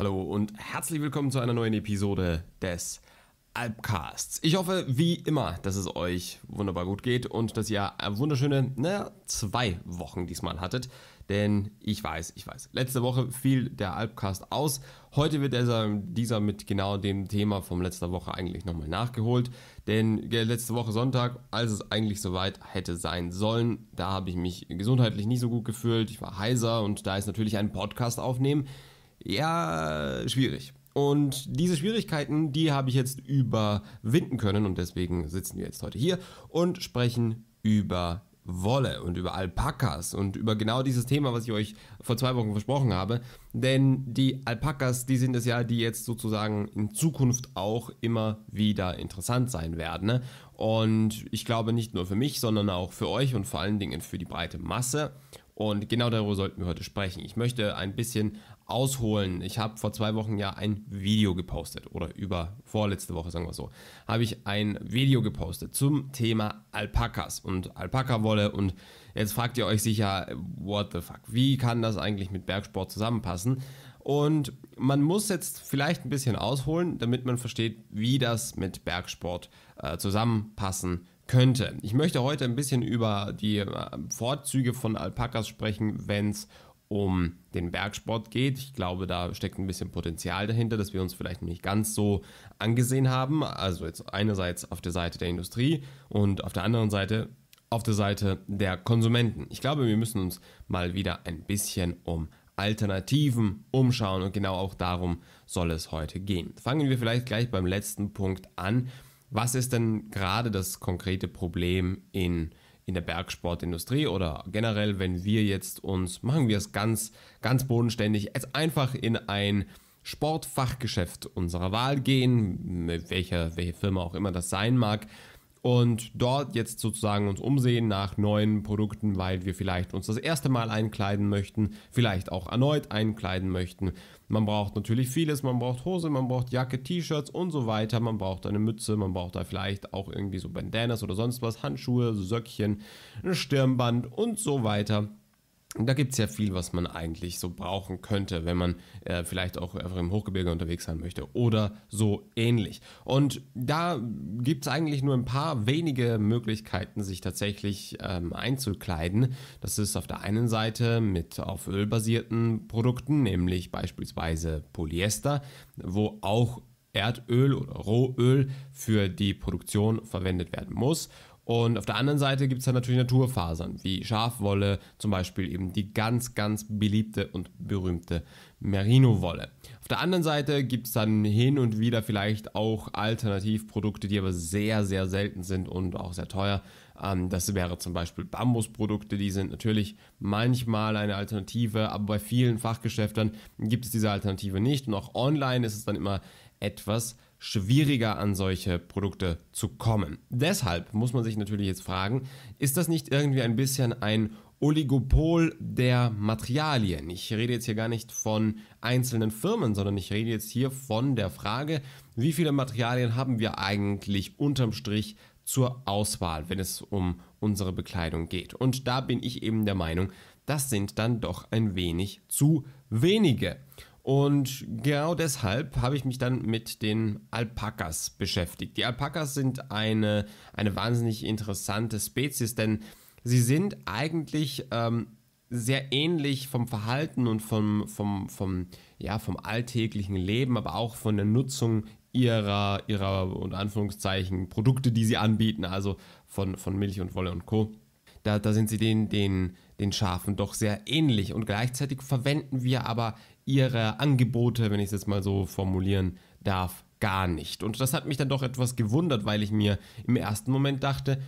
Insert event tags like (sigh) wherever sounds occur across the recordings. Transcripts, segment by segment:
Hallo und herzlich willkommen zu einer neuen Episode des Alpcasts. Ich hoffe, wie immer, dass es euch wunderbar gut geht und dass ihr wunderschöne, naja, zwei Wochen diesmal hattet. Denn ich weiß, ich weiß, letzte Woche fiel der Alpcast aus. Heute wird dieser, dieser mit genau dem Thema vom letzter Woche eigentlich nochmal nachgeholt. Denn letzte Woche Sonntag, als es eigentlich soweit hätte sein sollen, da habe ich mich gesundheitlich nicht so gut gefühlt. Ich war heiser und da ist natürlich ein Podcast aufnehmen ja, schwierig. Und diese Schwierigkeiten, die habe ich jetzt überwinden können und deswegen sitzen wir jetzt heute hier und sprechen über Wolle und über Alpakas und über genau dieses Thema, was ich euch vor zwei Wochen versprochen habe. Denn die Alpakas, die sind es ja, die jetzt sozusagen in Zukunft auch immer wieder interessant sein werden. Ne? Und ich glaube nicht nur für mich, sondern auch für euch und vor allen Dingen für die breite Masse. Und genau darüber sollten wir heute sprechen. Ich möchte ein bisschen ausholen. Ich habe vor zwei Wochen ja ein Video gepostet oder über vorletzte Woche, sagen wir so, habe ich ein Video gepostet zum Thema Alpakas und Alpakawolle und jetzt fragt ihr euch sicher, what the fuck, wie kann das eigentlich mit Bergsport zusammenpassen? Und man muss jetzt vielleicht ein bisschen ausholen, damit man versteht, wie das mit Bergsport äh, zusammenpassen könnte. Ich möchte heute ein bisschen über die äh, Vorzüge von Alpakas sprechen, wenn es um um den Bergsport geht. Ich glaube, da steckt ein bisschen Potenzial dahinter, dass wir uns vielleicht nicht ganz so angesehen haben. Also jetzt einerseits auf der Seite der Industrie und auf der anderen Seite auf der Seite der Konsumenten. Ich glaube, wir müssen uns mal wieder ein bisschen um Alternativen umschauen und genau auch darum soll es heute gehen. Fangen wir vielleicht gleich beim letzten Punkt an. Was ist denn gerade das konkrete Problem in in der Bergsportindustrie oder generell, wenn wir jetzt uns, machen wir es ganz, ganz bodenständig, jetzt einfach in ein Sportfachgeschäft unserer Wahl gehen, welche, welche Firma auch immer das sein mag, und dort jetzt sozusagen uns umsehen nach neuen Produkten, weil wir vielleicht uns das erste Mal einkleiden möchten, vielleicht auch erneut einkleiden möchten. Man braucht natürlich vieles, man braucht Hose, man braucht Jacke, T-Shirts und so weiter, man braucht eine Mütze, man braucht da vielleicht auch irgendwie so Bandanas oder sonst was, Handschuhe, Söckchen, ein Stirnband und so weiter da gibt es ja viel, was man eigentlich so brauchen könnte, wenn man äh, vielleicht auch einfach im Hochgebirge unterwegs sein möchte oder so ähnlich. Und da gibt es eigentlich nur ein paar wenige Möglichkeiten, sich tatsächlich ähm, einzukleiden. Das ist auf der einen Seite mit auf Öl basierten Produkten, nämlich beispielsweise Polyester, wo auch Erdöl oder Rohöl für die Produktion verwendet werden muss und auf der anderen Seite gibt es dann natürlich Naturfasern, wie Schafwolle, zum Beispiel eben die ganz, ganz beliebte und berühmte Merino-Wolle. Auf der anderen Seite gibt es dann hin und wieder vielleicht auch Alternativprodukte, die aber sehr, sehr selten sind und auch sehr teuer. Ähm, das wäre zum Beispiel Bambusprodukte, die sind natürlich manchmal eine Alternative, aber bei vielen Fachgeschäften gibt es diese Alternative nicht. Und auch online ist es dann immer etwas schwieriger an solche Produkte zu kommen. Deshalb muss man sich natürlich jetzt fragen, ist das nicht irgendwie ein bisschen ein Oligopol der Materialien? Ich rede jetzt hier gar nicht von einzelnen Firmen, sondern ich rede jetzt hier von der Frage, wie viele Materialien haben wir eigentlich unterm Strich zur Auswahl, wenn es um unsere Bekleidung geht. Und da bin ich eben der Meinung, das sind dann doch ein wenig zu wenige. Und genau deshalb habe ich mich dann mit den Alpakas beschäftigt. Die Alpakas sind eine, eine wahnsinnig interessante Spezies, denn sie sind eigentlich ähm, sehr ähnlich vom Verhalten und vom, vom, vom, ja, vom alltäglichen Leben, aber auch von der Nutzung ihrer, ihrer und Anführungszeichen Produkte, die sie anbieten, also von, von Milch und Wolle und Co. Da, da sind sie den, den, den Schafen doch sehr ähnlich und gleichzeitig verwenden wir aber ihrer Angebote, wenn ich es jetzt mal so formulieren darf, gar nicht. Und das hat mich dann doch etwas gewundert, weil ich mir im ersten Moment dachte,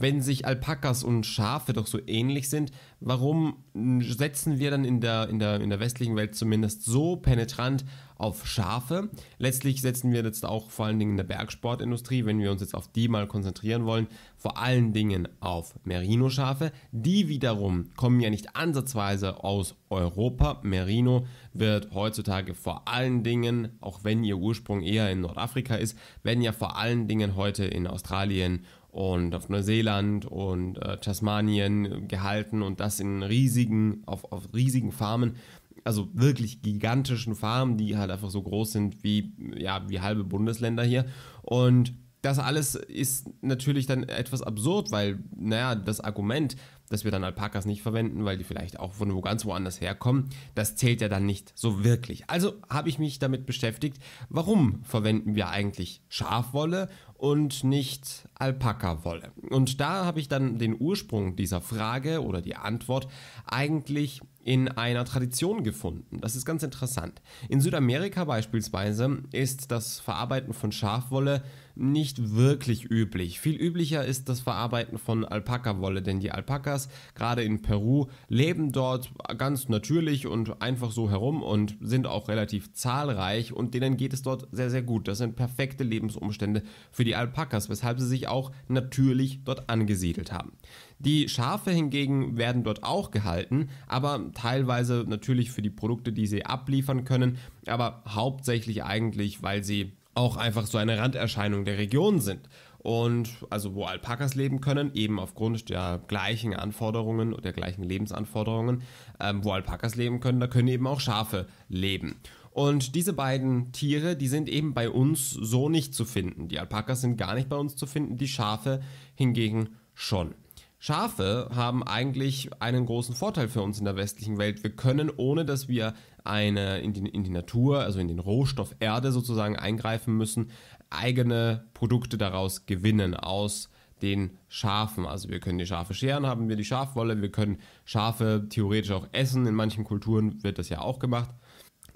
wenn sich Alpakas und Schafe doch so ähnlich sind, warum setzen wir dann in der, in der, in der westlichen Welt zumindest so penetrant auf Schafe? Letztlich setzen wir jetzt auch vor allen Dingen in der Bergsportindustrie, wenn wir uns jetzt auf die mal konzentrieren wollen, vor allen Dingen auf Merino-Schafe. Die wiederum kommen ja nicht ansatzweise aus Europa. Merino wird heutzutage vor allen Dingen, auch wenn ihr Ursprung eher in Nordafrika ist, werden ja vor allen Dingen heute in Australien und auf Neuseeland und äh, Tasmanien gehalten und das in riesigen, auf, auf riesigen Farmen, also wirklich gigantischen Farmen, die halt einfach so groß sind wie, ja, wie halbe Bundesländer hier. Und das alles ist natürlich dann etwas absurd, weil, naja, das Argument, dass wir dann Alpakas nicht verwenden, weil die vielleicht auch von wo ganz woanders herkommen, das zählt ja dann nicht so wirklich. Also habe ich mich damit beschäftigt, warum verwenden wir eigentlich Schafwolle und nicht Alpakawolle? Und da habe ich dann den Ursprung dieser Frage oder die Antwort eigentlich in einer Tradition gefunden. Das ist ganz interessant. In Südamerika beispielsweise ist das Verarbeiten von Schafwolle nicht wirklich üblich. Viel üblicher ist das Verarbeiten von Alpakawolle, denn die Alpakas, gerade in Peru, leben dort ganz natürlich und einfach so herum und sind auch relativ zahlreich und denen geht es dort sehr, sehr gut. Das sind perfekte Lebensumstände für die Alpakas, weshalb sie sich auch natürlich dort angesiedelt haben. Die Schafe hingegen werden dort auch gehalten, aber teilweise natürlich für die Produkte, die sie abliefern können, aber hauptsächlich eigentlich, weil sie auch einfach so eine Randerscheinung der Region sind. Und also wo Alpakas leben können, eben aufgrund der gleichen Anforderungen oder der gleichen Lebensanforderungen, ähm, wo Alpakas leben können, da können eben auch Schafe leben. Und diese beiden Tiere, die sind eben bei uns so nicht zu finden. Die Alpakas sind gar nicht bei uns zu finden, die Schafe hingegen schon. Schafe haben eigentlich einen großen Vorteil für uns in der westlichen Welt. Wir können, ohne dass wir eine in die, in die Natur, also in den Rohstoff Erde sozusagen eingreifen müssen, eigene Produkte daraus gewinnen aus den Schafen. Also wir können die Schafe scheren, haben wir die Schafwolle, wir können Schafe theoretisch auch essen. In manchen Kulturen wird das ja auch gemacht,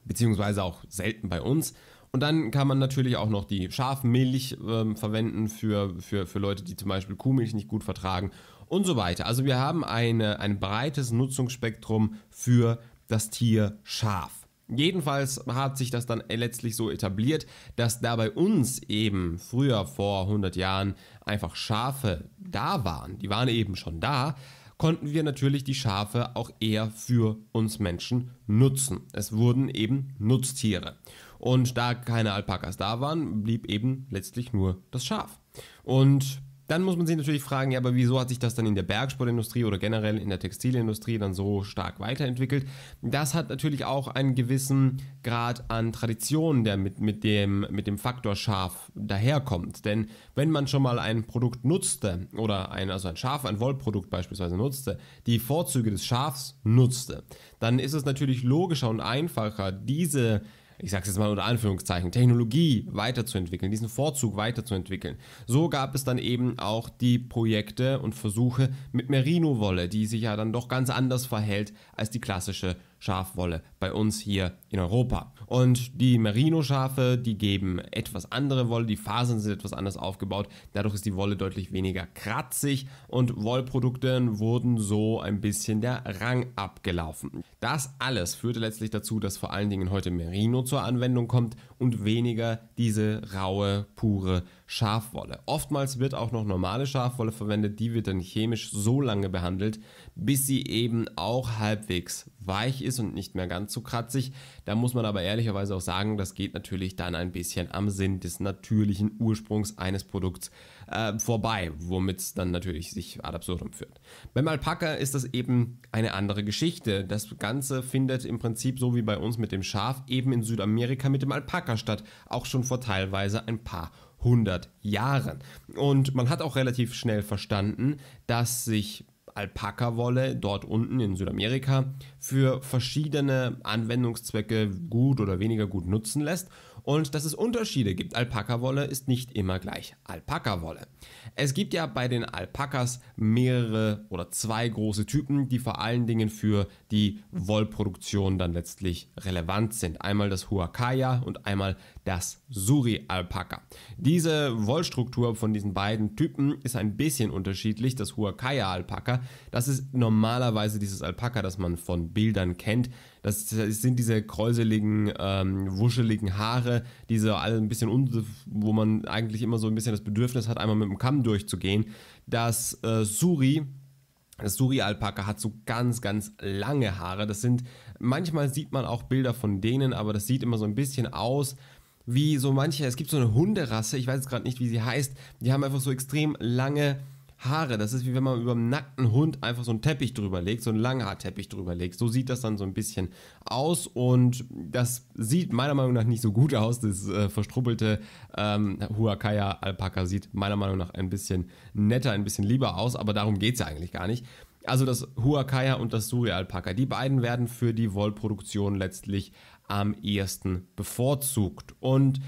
beziehungsweise auch selten bei uns. Und dann kann man natürlich auch noch die Schafmilch äh, verwenden für, für, für Leute, die zum Beispiel Kuhmilch nicht gut vertragen und so weiter. Also wir haben eine, ein breites Nutzungsspektrum für das Tier Schaf. Jedenfalls hat sich das dann letztlich so etabliert, dass da bei uns eben früher vor 100 Jahren einfach Schafe da waren. Die waren eben schon da konnten wir natürlich die Schafe auch eher für uns Menschen nutzen. Es wurden eben Nutztiere. Und da keine Alpakas da waren, blieb eben letztlich nur das Schaf. Und dann muss man sich natürlich fragen, ja, aber wieso hat sich das dann in der Bergsportindustrie oder generell in der Textilindustrie dann so stark weiterentwickelt? Das hat natürlich auch einen gewissen Grad an Tradition, der mit, mit, dem, mit dem Faktor Schaf daherkommt. Denn wenn man schon mal ein Produkt nutzte oder ein, also ein Schaf, ein Wollprodukt beispielsweise nutzte, die Vorzüge des Schafs nutzte, dann ist es natürlich logischer und einfacher, diese ich sage es jetzt mal unter Anführungszeichen, Technologie weiterzuentwickeln, diesen Vorzug weiterzuentwickeln. So gab es dann eben auch die Projekte und Versuche mit Merino-Wolle, die sich ja dann doch ganz anders verhält als die klassische Schafwolle bei uns hier in Europa. Und die Merino-Schafe, die geben etwas andere Wolle, die Fasern sind etwas anders aufgebaut, dadurch ist die Wolle deutlich weniger kratzig und Wollprodukten wurden so ein bisschen der Rang abgelaufen. Das alles führte letztlich dazu, dass vor allen Dingen heute Merino zur Anwendung kommt und weniger diese raue, pure Schafwolle. Oftmals wird auch noch normale Schafwolle verwendet, die wird dann chemisch so lange behandelt, bis sie eben auch halbwegs weich ist und nicht mehr ganz so kratzig. Da muss man aber ehrlicherweise auch sagen, das geht natürlich dann ein bisschen am Sinn des natürlichen Ursprungs eines Produkts äh, vorbei, womit es dann natürlich sich ad absurdum führt. Beim Alpaka ist das eben eine andere Geschichte. Das Ganze findet im Prinzip so wie bei uns mit dem Schaf eben in Südamerika mit dem Alpaka statt, auch schon vor teilweise ein paar 100 Jahren. Und man hat auch relativ schnell verstanden, dass sich Alpakawolle dort unten in Südamerika für verschiedene Anwendungszwecke gut oder weniger gut nutzen lässt und dass es Unterschiede gibt. Alpakawolle ist nicht immer gleich Alpakawolle. Es gibt ja bei den Alpakas mehrere oder zwei große Typen, die vor allen Dingen für die Wollproduktion dann letztlich relevant sind. Einmal das Huacaya und einmal das Suri-Alpaka. Diese Wollstruktur von diesen beiden Typen ist ein bisschen unterschiedlich. Das Huacaya-Alpaka, das ist normalerweise dieses Alpaka, das man von Bildern kennt. Das sind diese kräuseligen, ähm, wuscheligen Haare, diese alle ein bisschen, un wo man eigentlich immer so ein bisschen das Bedürfnis hat, einmal mit dem Kamm durchzugehen. Das äh, Suri, das Suri-Alpaka hat so ganz, ganz lange Haare. Das sind, manchmal sieht man auch Bilder von denen, aber das sieht immer so ein bisschen aus wie so manche, es gibt so eine Hunderasse, ich weiß jetzt gerade nicht, wie sie heißt, die haben einfach so extrem lange Haare. Das ist wie wenn man über einen nackten Hund einfach so einen Teppich drüber legt, so einen Langhaarteppich drüber legt. So sieht das dann so ein bisschen aus und das sieht meiner Meinung nach nicht so gut aus. Das äh, verstruppelte ähm, Huacaya-Alpaka sieht meiner Meinung nach ein bisschen netter, ein bisschen lieber aus, aber darum geht es ja eigentlich gar nicht. Also das Huacaya und das Suri alpaka die beiden werden für die Wollproduktion letztlich am ehesten bevorzugt. Und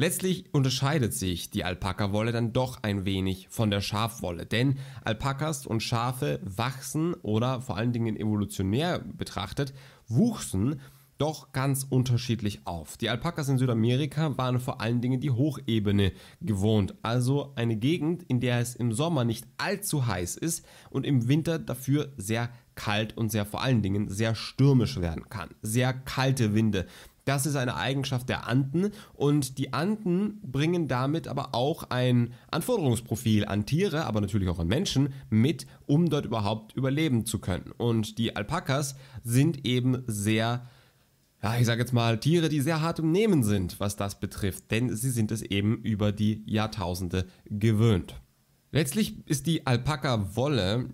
Letztlich unterscheidet sich die Alpakawolle dann doch ein wenig von der Schafwolle, denn Alpakas und Schafe wachsen oder vor allen Dingen evolutionär betrachtet wuchsen doch ganz unterschiedlich auf. Die Alpakas in Südamerika waren vor allen Dingen die Hochebene gewohnt, also eine Gegend, in der es im Sommer nicht allzu heiß ist und im Winter dafür sehr kalt und sehr vor allen Dingen sehr stürmisch werden kann. Sehr kalte Winde. Das ist eine Eigenschaft der Anden und die Anden bringen damit aber auch ein Anforderungsprofil an Tiere, aber natürlich auch an Menschen mit, um dort überhaupt überleben zu können. Und die Alpakas sind eben sehr ja, ich sage jetzt mal, Tiere, die sehr hart im Nehmen sind, was das betrifft, denn sie sind es eben über die Jahrtausende gewöhnt. Letztlich ist die Alpaka-Wolle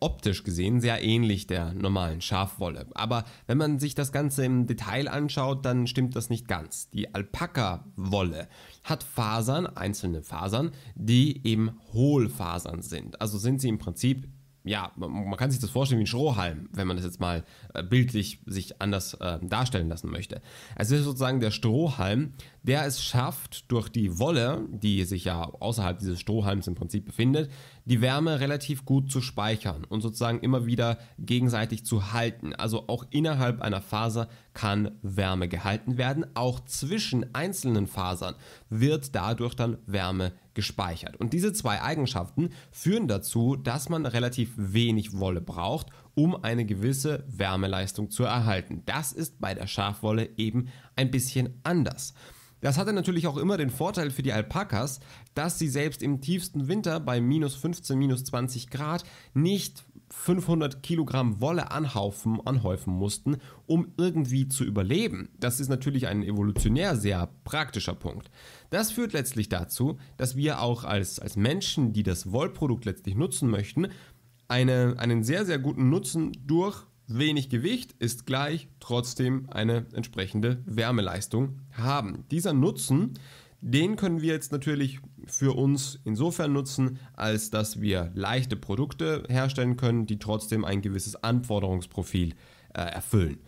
optisch gesehen sehr ähnlich der normalen Schafwolle. Aber wenn man sich das Ganze im Detail anschaut, dann stimmt das nicht ganz. Die Alpaka-Wolle hat Fasern, einzelne Fasern, die eben Hohlfasern sind. Also sind sie im Prinzip ja, man, kann sich das vorstellen wie ein Strohhalm, wenn man das jetzt mal äh, bildlich sich anders äh, darstellen lassen möchte. Also es ist sozusagen der Strohhalm, der es schafft, durch die Wolle, die sich ja außerhalb dieses Strohhalms im Prinzip befindet, die Wärme relativ gut zu speichern und sozusagen immer wieder gegenseitig zu halten. Also auch innerhalb einer Faser kann Wärme gehalten werden. Auch zwischen einzelnen Fasern wird dadurch dann Wärme gespeichert. Und diese zwei Eigenschaften führen dazu, dass man relativ wenig Wolle braucht, um eine gewisse Wärmeleistung zu erhalten. Das ist bei der Schafwolle eben ein bisschen anders. Das hatte natürlich auch immer den Vorteil für die Alpakas, dass sie selbst im tiefsten Winter bei minus 15, minus 20 Grad nicht 500 Kilogramm Wolle anhaufen, anhäufen mussten, um irgendwie zu überleben. Das ist natürlich ein evolutionär sehr praktischer Punkt. Das führt letztlich dazu, dass wir auch als, als Menschen, die das Wollprodukt letztlich nutzen möchten, eine, einen sehr, sehr guten Nutzen durch wenig Gewicht ist gleich trotzdem eine entsprechende Wärmeleistung haben. Dieser Nutzen den können wir jetzt natürlich für uns insofern nutzen, als dass wir leichte Produkte herstellen können, die trotzdem ein gewisses Anforderungsprofil äh, erfüllen.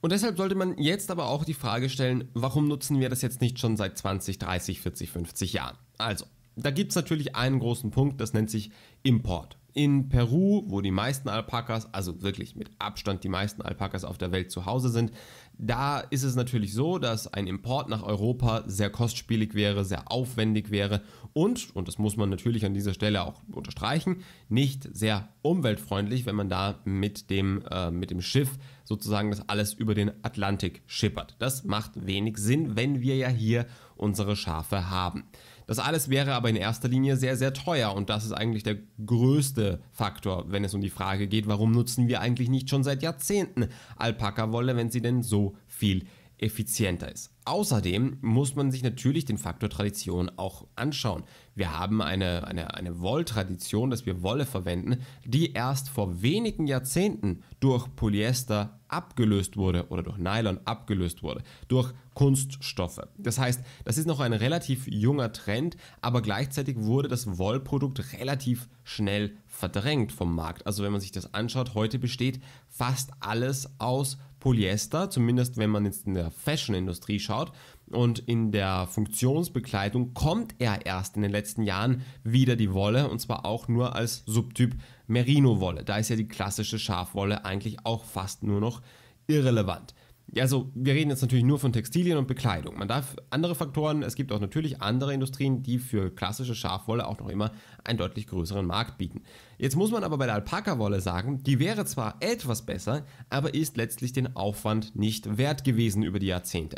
Und deshalb sollte man jetzt aber auch die Frage stellen, warum nutzen wir das jetzt nicht schon seit 20, 30, 40, 50 Jahren? Also, da gibt es natürlich einen großen Punkt, das nennt sich Import. In Peru, wo die meisten Alpakas, also wirklich mit Abstand die meisten Alpakas auf der Welt zu Hause sind, da ist es natürlich so, dass ein Import nach Europa sehr kostspielig wäre, sehr aufwendig wäre und, und das muss man natürlich an dieser Stelle auch unterstreichen, nicht sehr umweltfreundlich, wenn man da mit dem, äh, mit dem Schiff sozusagen das alles über den Atlantik schippert. Das macht wenig Sinn, wenn wir ja hier unsere Schafe haben. Das alles wäre aber in erster Linie sehr, sehr teuer und das ist eigentlich der größte Faktor, wenn es um die Frage geht, warum nutzen wir eigentlich nicht schon seit Jahrzehnten Alpaka-Wolle, wenn sie denn so viel effizienter ist. Außerdem muss man sich natürlich den Faktor Tradition auch anschauen. Wir haben eine, eine, eine Wolltradition, dass wir Wolle verwenden, die erst vor wenigen Jahrzehnten durch Polyester abgelöst wurde oder durch Nylon abgelöst wurde, durch Kunststoffe. Das heißt, das ist noch ein relativ junger Trend, aber gleichzeitig wurde das Wollprodukt relativ schnell verdrängt vom Markt. Also wenn man sich das anschaut, heute besteht fast alles aus Polyester, zumindest wenn man jetzt in der Fashion-Industrie schaut. Und in der Funktionsbekleidung kommt er erst in den letzten Jahren wieder die Wolle und zwar auch nur als Subtyp Merino-Wolle. Da ist ja die klassische Schafwolle eigentlich auch fast nur noch irrelevant. Also, wir reden jetzt natürlich nur von Textilien und Bekleidung. Man darf andere Faktoren, es gibt auch natürlich andere Industrien, die für klassische Schafwolle auch noch immer einen deutlich größeren Markt bieten. Jetzt muss man aber bei der Alpaka-Wolle sagen, die wäre zwar etwas besser, aber ist letztlich den Aufwand nicht wert gewesen über die Jahrzehnte.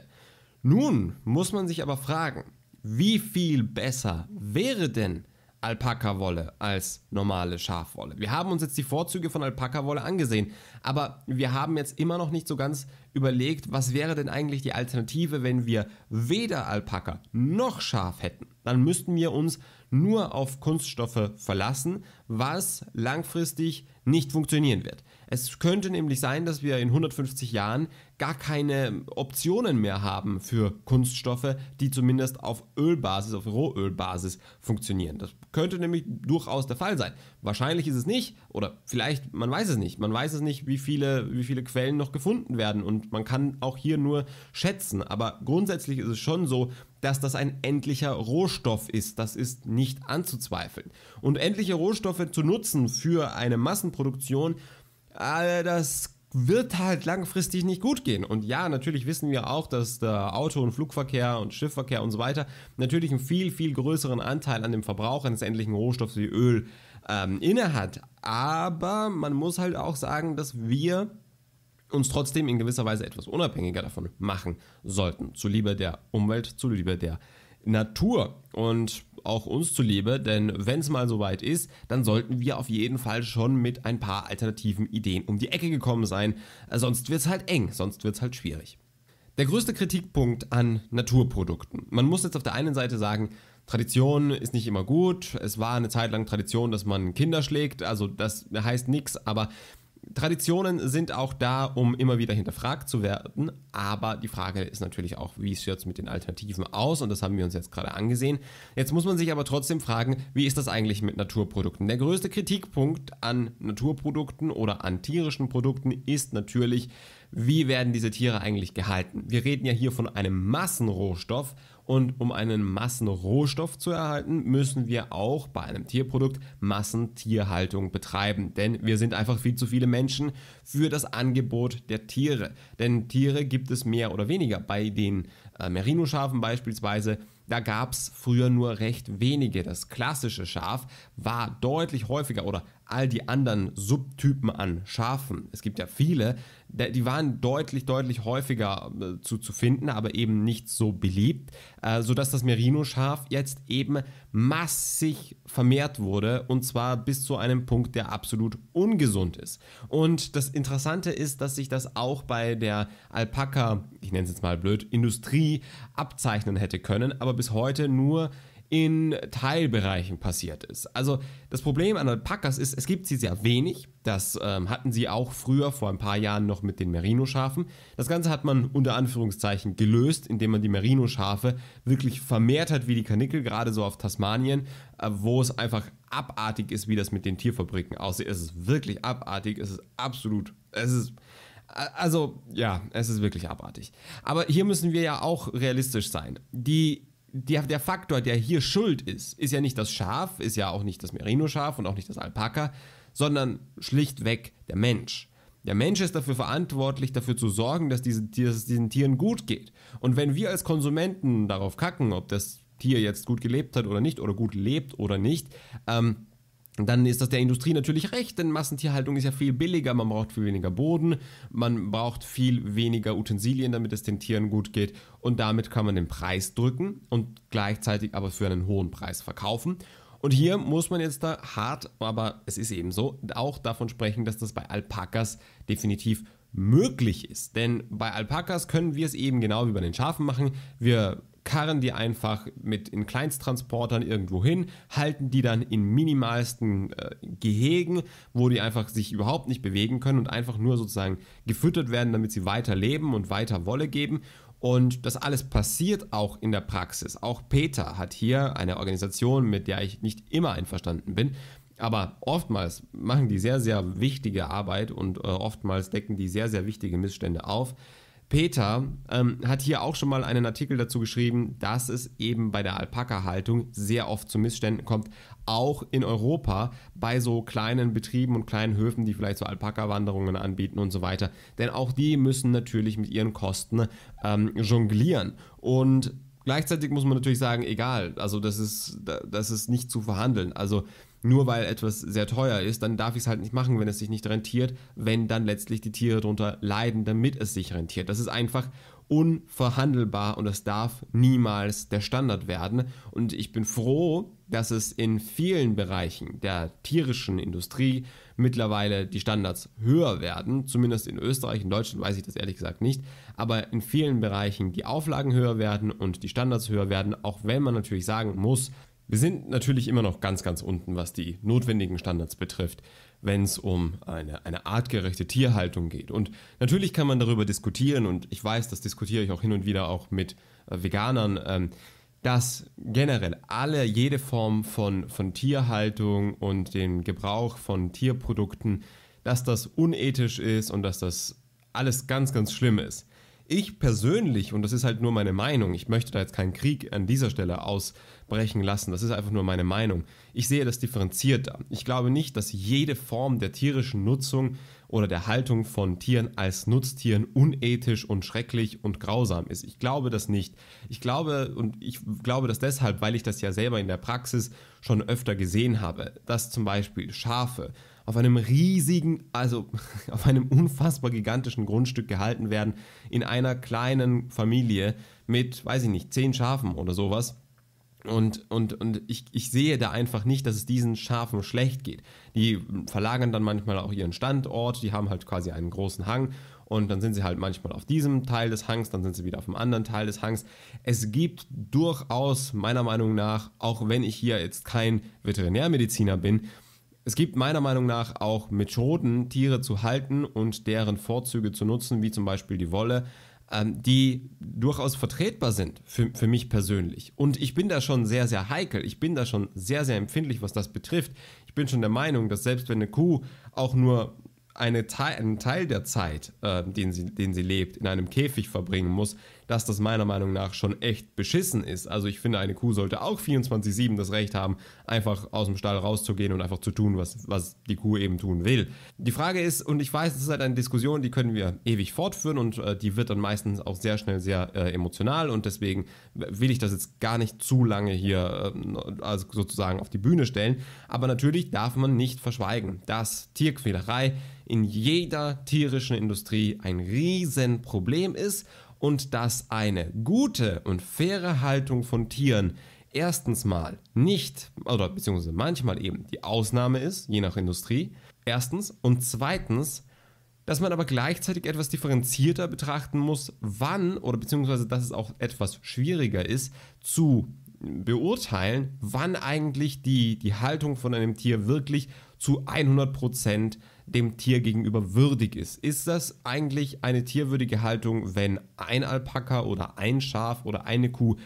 Nun muss man sich aber fragen, wie viel besser wäre denn Alpaka-Wolle als normale Schafwolle. Wir haben uns jetzt die Vorzüge von Alpaka-Wolle angesehen, aber wir haben jetzt immer noch nicht so ganz überlegt, was wäre denn eigentlich die Alternative, wenn wir weder Alpaka noch Schaf hätten. Dann müssten wir uns nur auf Kunststoffe verlassen, was langfristig nicht funktionieren wird. Es könnte nämlich sein, dass wir in 150 Jahren gar keine Optionen mehr haben für Kunststoffe, die zumindest auf Ölbasis, auf Rohölbasis funktionieren. Das könnte nämlich durchaus der Fall sein. Wahrscheinlich ist es nicht oder vielleicht, man weiß es nicht. Man weiß es nicht, wie viele, wie viele Quellen noch gefunden werden und man kann auch hier nur schätzen. Aber grundsätzlich ist es schon so, dass das ein endlicher Rohstoff ist. Das ist nicht anzuzweifeln. Und endliche Rohstoffe zu nutzen für eine Massenproduktion, äh, das wird halt langfristig nicht gut gehen. Und ja, natürlich wissen wir auch, dass der Auto- und Flugverkehr und Schiffverkehr und so weiter natürlich einen viel, viel größeren Anteil an dem Verbrauch eines endlichen Rohstoffs wie Öl ähm, innehat. Aber man muss halt auch sagen, dass wir uns trotzdem in gewisser Weise etwas unabhängiger davon machen sollten. Zuliebe der Umwelt, zuliebe der äh, Natur und auch uns zuliebe, denn wenn es mal soweit ist, dann sollten wir auf jeden Fall schon mit ein paar alternativen Ideen um die Ecke gekommen sein. Äh, sonst wird es halt eng, sonst wird es halt schwierig. Der größte Kritikpunkt an Naturprodukten. Man muss jetzt auf der einen Seite sagen, Tradition ist nicht immer gut. Es war eine Zeit lang Tradition, dass man Kinder schlägt. Also das heißt nichts, aber Traditionen sind auch da, um immer wieder hinterfragt zu werden, aber die Frage ist natürlich auch, wie sieht es mit den Alternativen aus und das haben wir uns jetzt gerade angesehen. Jetzt muss man sich aber trotzdem fragen, wie ist das eigentlich mit Naturprodukten? Der größte Kritikpunkt an Naturprodukten oder an tierischen Produkten ist natürlich, wie werden diese Tiere eigentlich gehalten? Wir reden ja hier von einem Massenrohstoff und um einen Massenrohstoff zu erhalten, müssen wir auch bei einem Tierprodukt Massentierhaltung betreiben. Denn wir sind einfach viel zu viele Menschen für das Angebot der Tiere. Denn Tiere gibt es mehr oder weniger. Bei den äh, Merino-Schafen beispielsweise da gab es früher nur recht wenige. Das klassische Schaf war deutlich häufiger oder all die anderen Subtypen an Schafen. Es gibt ja viele, die waren deutlich, deutlich häufiger äh, zu, zu finden, aber eben nicht so beliebt, äh, sodass das Merino-Schaf jetzt eben massig vermehrt wurde und zwar bis zu einem Punkt, der absolut ungesund ist. Und das Interessante ist, dass sich das auch bei der Alpaka, ich nenne es jetzt mal blöd, Industrie abzeichnen hätte können, aber bis heute nur in Teilbereichen passiert ist. Also das Problem an Alpakas ist, es gibt sie sehr wenig. Das ähm, hatten sie auch früher vor ein paar Jahren noch mit den Merino-Schafen. Das Ganze hat man unter Anführungszeichen gelöst, indem man die Merino-Schafe wirklich vermehrt hat wie die Kanickel, gerade so auf Tasmanien, äh, wo es einfach abartig ist, wie das mit den Tierfabriken aussieht. Es ist wirklich abartig, es ist absolut, es ist äh, also ja, es ist wirklich abartig. Aber hier müssen wir ja auch realistisch sein. Die der, der Faktor, der hier schuld ist, ist ja nicht das Schaf, ist ja auch nicht das Merino-Schaf und auch nicht das Alpaka, sondern schlichtweg der Mensch. Der Mensch ist dafür verantwortlich, dafür zu sorgen, dass, diese, dass es diesen Tieren gut geht. Und wenn wir als Konsumenten darauf kacken, ob das Tier jetzt gut gelebt hat oder nicht, oder gut lebt oder nicht, ähm, dann ist das der Industrie natürlich recht, denn Massentierhaltung ist ja viel billiger, man braucht viel weniger Boden, man braucht viel weniger Utensilien, damit es den Tieren gut geht und damit kann man den Preis drücken und gleichzeitig aber für einen hohen Preis verkaufen. Und hier muss man jetzt da hart, aber es ist eben so, auch davon sprechen, dass das bei Alpakas definitiv möglich ist. Denn bei Alpakas können wir es eben genau wie bei den Schafen machen. Wir karren die einfach mit in Kleinsttransportern irgendwo hin, halten die dann in minimalsten äh, Gehegen, wo die einfach sich überhaupt nicht bewegen können und einfach nur sozusagen gefüttert werden, damit sie weiter leben und weiter Wolle geben. Und das alles passiert auch in der Praxis. Auch Peter hat hier eine Organisation, mit der ich nicht immer einverstanden bin, aber oftmals machen die sehr, sehr wichtige Arbeit und äh, oftmals decken die sehr, sehr wichtige Missstände auf. Peter ähm, hat hier auch schon mal einen Artikel dazu geschrieben, dass es eben bei der Alpaka-Haltung sehr oft zu Missständen kommt, auch in Europa bei so kleinen Betrieben und kleinen Höfen, die vielleicht so Alpaka-Wanderungen anbieten und so weiter. Denn auch die müssen natürlich mit ihren Kosten ähm, jonglieren. Und Gleichzeitig muss man natürlich sagen, egal, also das ist, das ist nicht zu verhandeln. Also nur weil etwas sehr teuer ist, dann darf ich es halt nicht machen, wenn es sich nicht rentiert, wenn dann letztlich die Tiere darunter leiden, damit es sich rentiert. Das ist einfach unverhandelbar und das darf niemals der Standard werden. Und ich bin froh, dass es in vielen Bereichen der tierischen Industrie mittlerweile die Standards höher werden. Zumindest in Österreich, in Deutschland weiß ich das ehrlich gesagt nicht. Aber in vielen Bereichen die Auflagen höher werden und die Standards höher werden, auch wenn man natürlich sagen muss, wir sind natürlich immer noch ganz, ganz unten, was die notwendigen Standards betrifft, wenn es um eine, eine artgerechte Tierhaltung geht. Und natürlich kann man darüber diskutieren, und ich weiß, das diskutiere ich auch hin und wieder auch mit äh, Veganern, ähm, dass generell alle, jede Form von, von Tierhaltung und den Gebrauch von Tierprodukten, dass das unethisch ist und dass das alles ganz, ganz schlimm ist. Ich persönlich, und das ist halt nur meine Meinung, ich möchte da jetzt keinen Krieg an dieser Stelle aus, brechen lassen. Das ist einfach nur meine Meinung. Ich sehe das differenzierter. Ich glaube nicht, dass jede Form der tierischen Nutzung oder der Haltung von Tieren als Nutztieren unethisch und schrecklich und grausam ist. Ich glaube das nicht. Ich glaube und ich glaube das deshalb, weil ich das ja selber in der Praxis schon öfter gesehen habe, dass zum Beispiel Schafe auf einem riesigen, also (laughs) auf einem unfassbar gigantischen Grundstück gehalten werden, in einer kleinen Familie mit, weiß ich nicht, zehn Schafen oder sowas und, und, und ich, ich sehe da einfach nicht, dass es diesen Schafen schlecht geht. Die verlagern dann manchmal auch ihren Standort, die haben halt quasi einen großen Hang und dann sind sie halt manchmal auf diesem Teil des Hangs, dann sind sie wieder auf dem anderen Teil des Hangs. Es gibt durchaus meiner Meinung nach, auch wenn ich hier jetzt kein Veterinärmediziner bin, es gibt meiner Meinung nach auch Methoden, Tiere zu halten und deren Vorzüge zu nutzen, wie zum Beispiel die Wolle, ähm, die durchaus vertretbar sind für, für mich persönlich. Und ich bin da schon sehr, sehr heikel. Ich bin da schon sehr, sehr empfindlich, was das betrifft. Ich bin schon der Meinung, dass selbst wenn eine Kuh auch nur eine Teil, einen Teil der Zeit, äh, den, sie, den sie lebt, in einem Käfig verbringen muss, dass das meiner Meinung nach schon echt beschissen ist. Also ich finde, eine Kuh sollte auch 24-7 das Recht haben, einfach aus dem Stall rauszugehen und einfach zu tun, was, was die Kuh eben tun will. Die Frage ist, und ich weiß, es ist halt eine Diskussion, die können wir ewig fortführen und äh, die wird dann meistens auch sehr schnell sehr äh, emotional und deswegen will ich das jetzt gar nicht zu lange hier äh, also sozusagen auf die Bühne stellen. Aber natürlich darf man nicht verschweigen, dass Tierquälerei in jeder tierischen Industrie ein Riesenproblem ist und dass eine gute und faire Haltung von Tieren erstens mal nicht oder beziehungsweise manchmal eben die Ausnahme ist, je nach Industrie, erstens und zweitens, dass man aber gleichzeitig etwas differenzierter betrachten muss, wann oder beziehungsweise dass es auch etwas schwieriger ist zu beurteilen, wann eigentlich die, die Haltung von einem Tier wirklich zu 100% Prozent dem Tier gegenüber würdig ist. Ist das eigentlich eine tierwürdige Haltung, wenn ein Alpaka oder ein Schaf oder eine Kuh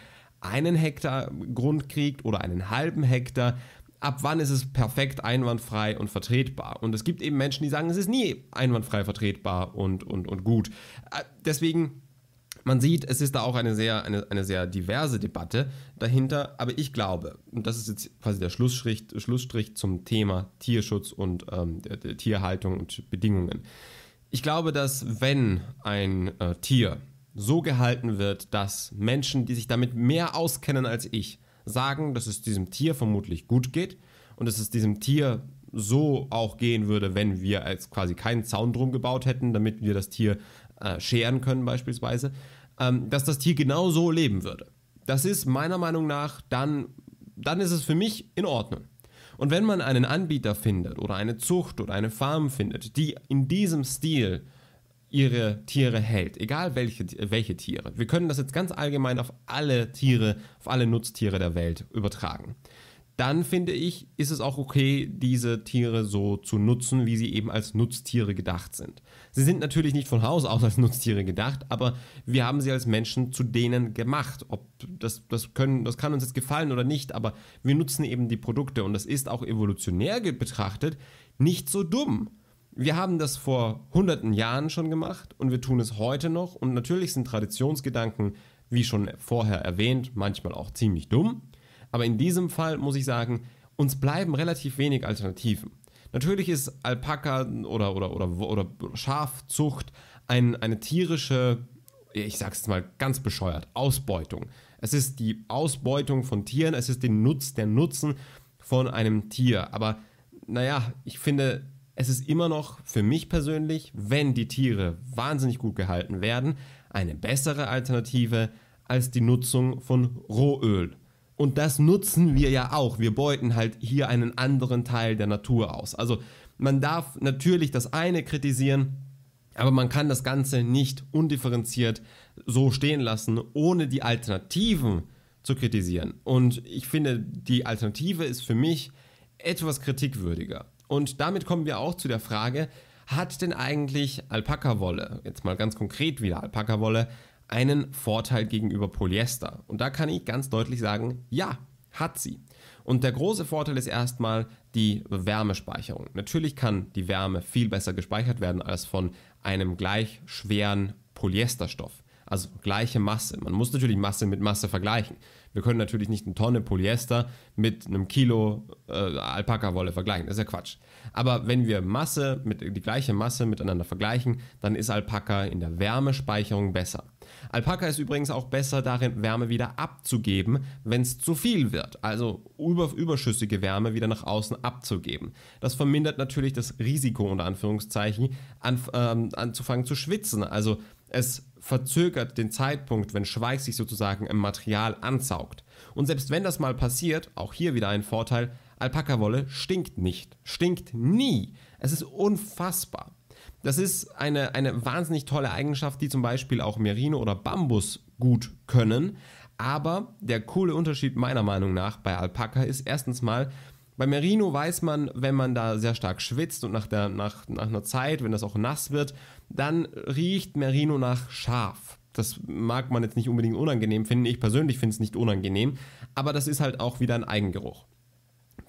einen Hektar Grund kriegt oder einen halben Hektar? Ab wann ist es perfekt einwandfrei und vertretbar? Und es gibt eben Menschen, die sagen, es ist nie einwandfrei vertretbar und, und, und gut. Äh, deswegen man sieht, es ist da auch eine sehr, eine, eine sehr diverse Debatte dahinter, aber ich glaube, und das ist jetzt quasi der Schlussstrich, Schlussstrich zum Thema Tierschutz und ähm, der, der Tierhaltung und Bedingungen. Ich glaube, dass wenn ein äh, Tier so gehalten wird, dass Menschen, die sich damit mehr auskennen als ich, sagen, dass es diesem Tier vermutlich gut geht und dass es diesem Tier so auch gehen würde, wenn wir als quasi keinen Zaun drum gebaut hätten, damit wir das Tier äh, scheren können beispielsweise, ähm, dass das Tier genau so leben würde. Das ist meiner Meinung nach dann, dann ist es für mich in Ordnung. Und wenn man einen Anbieter findet oder eine Zucht oder eine Farm findet, die in diesem Stil ihre Tiere hält, egal welche, welche Tiere. Wir können das jetzt ganz allgemein auf alle Tiere, auf alle Nutztiere der Welt übertragen dann finde ich, ist es auch okay, diese Tiere so zu nutzen, wie sie eben als Nutztiere gedacht sind. Sie sind natürlich nicht von Haus aus als Nutztiere gedacht, aber wir haben sie als Menschen zu denen gemacht. Ob das, das, können, das kann uns jetzt gefallen oder nicht, aber wir nutzen eben die Produkte und das ist auch evolutionär betrachtet nicht so dumm. Wir haben das vor hunderten Jahren schon gemacht und wir tun es heute noch und natürlich sind Traditionsgedanken, wie schon vorher erwähnt, manchmal auch ziemlich dumm, aber in diesem Fall muss ich sagen, uns bleiben relativ wenig Alternativen. Natürlich ist Alpaka oder, oder, oder, oder Schafzucht ein, eine tierische, ich sag's jetzt mal ganz bescheuert, Ausbeutung. Es ist die Ausbeutung von Tieren, es ist den Nutz, der Nutzen von einem Tier. Aber naja, ich finde, es ist immer noch für mich persönlich, wenn die Tiere wahnsinnig gut gehalten werden, eine bessere Alternative als die Nutzung von Rohöl. Und das nutzen wir ja auch. Wir beuten halt hier einen anderen Teil der Natur aus. Also man darf natürlich das eine kritisieren, aber man kann das Ganze nicht undifferenziert so stehen lassen, ohne die Alternativen zu kritisieren. Und ich finde, die Alternative ist für mich etwas kritikwürdiger. Und damit kommen wir auch zu der Frage, hat denn eigentlich Alpakawolle, jetzt mal ganz konkret wieder Alpakawolle, einen Vorteil gegenüber Polyester. Und da kann ich ganz deutlich sagen, ja, hat sie. Und der große Vorteil ist erstmal die Wärmespeicherung. Natürlich kann die Wärme viel besser gespeichert werden als von einem gleich schweren Polyesterstoff. Also gleiche Masse. Man muss natürlich Masse mit Masse vergleichen. Wir können natürlich nicht eine Tonne Polyester mit einem Kilo äh, Alpaka-Wolle vergleichen. Das ist ja Quatsch. Aber wenn wir Masse mit die gleiche Masse miteinander vergleichen, dann ist Alpaka in der Wärmespeicherung besser. Alpaka ist übrigens auch besser darin, Wärme wieder abzugeben, wenn es zu viel wird, also über, überschüssige Wärme wieder nach außen abzugeben. Das vermindert natürlich das Risiko, unter Anführungszeichen, an, ähm, anzufangen zu schwitzen. Also es verzögert den Zeitpunkt, wenn Schweiß sich sozusagen im Material ansaugt. Und selbst wenn das mal passiert, auch hier wieder ein Vorteil, Alpakawolle stinkt nicht, stinkt nie. Es ist unfassbar. Das ist eine, eine wahnsinnig tolle Eigenschaft, die zum Beispiel auch Merino oder Bambus gut können. Aber der coole Unterschied meiner Meinung nach bei Alpaka ist erstens mal, bei Merino weiß man, wenn man da sehr stark schwitzt und nach, der, nach, nach einer Zeit, wenn das auch nass wird, dann riecht Merino nach Schaf. Das mag man jetzt nicht unbedingt unangenehm finden. Ich persönlich finde es nicht unangenehm, aber das ist halt auch wieder ein Eigengeruch.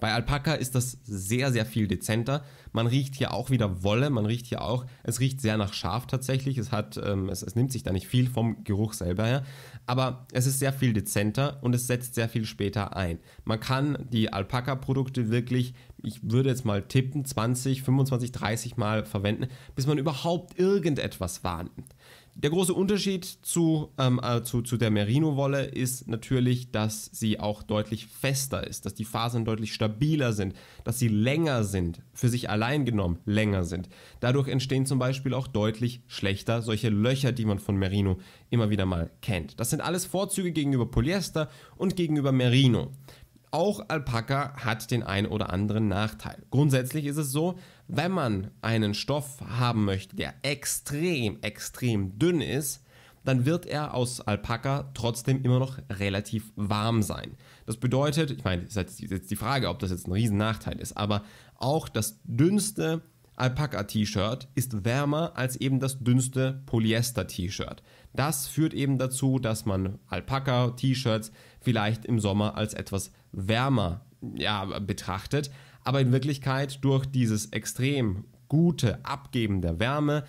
Bei Alpaka ist das sehr, sehr viel dezenter. Man riecht hier auch wieder Wolle, man riecht hier auch, es riecht sehr nach Schaf tatsächlich. Es hat, ähm, es, es, nimmt sich da nicht viel vom Geruch selber her. Aber es ist sehr viel dezenter und es setzt sehr viel später ein. Man kann die Alpaka-Produkte wirklich, ich würde jetzt mal tippen, 20, 25, 30 Mal verwenden, bis man überhaupt irgendetwas wahrnimmt. Der große Unterschied zu, ähm, äh, zu, zu der Merino-Wolle ist natürlich, dass sie auch deutlich fester ist, dass die Fasern deutlich stabiler sind, dass sie länger sind, für sich allein genommen länger sind. Dadurch entstehen zum Beispiel auch deutlich schlechter solche Löcher, die man von Merino immer wieder mal kennt. Das sind alles Vorzüge gegenüber Polyester und gegenüber Merino. Auch Alpaka hat den ein oder anderen Nachteil. Grundsätzlich ist es so, wenn man einen Stoff haben möchte, der extrem, extrem dünn ist, dann wird er aus Alpaka trotzdem immer noch relativ warm sein. Das bedeutet, ich meine, das ist jetzt die Frage, ob das jetzt ein Riesennachteil ist, aber auch das dünnste Alpaka-T-Shirt ist wärmer als eben das dünnste Polyester-T-Shirt. Das führt eben dazu, dass man Alpaka-T-Shirts vielleicht im Sommer als etwas wärmer ja, betrachtet, aber in Wirklichkeit durch dieses extrem gute Abgeben der Wärme,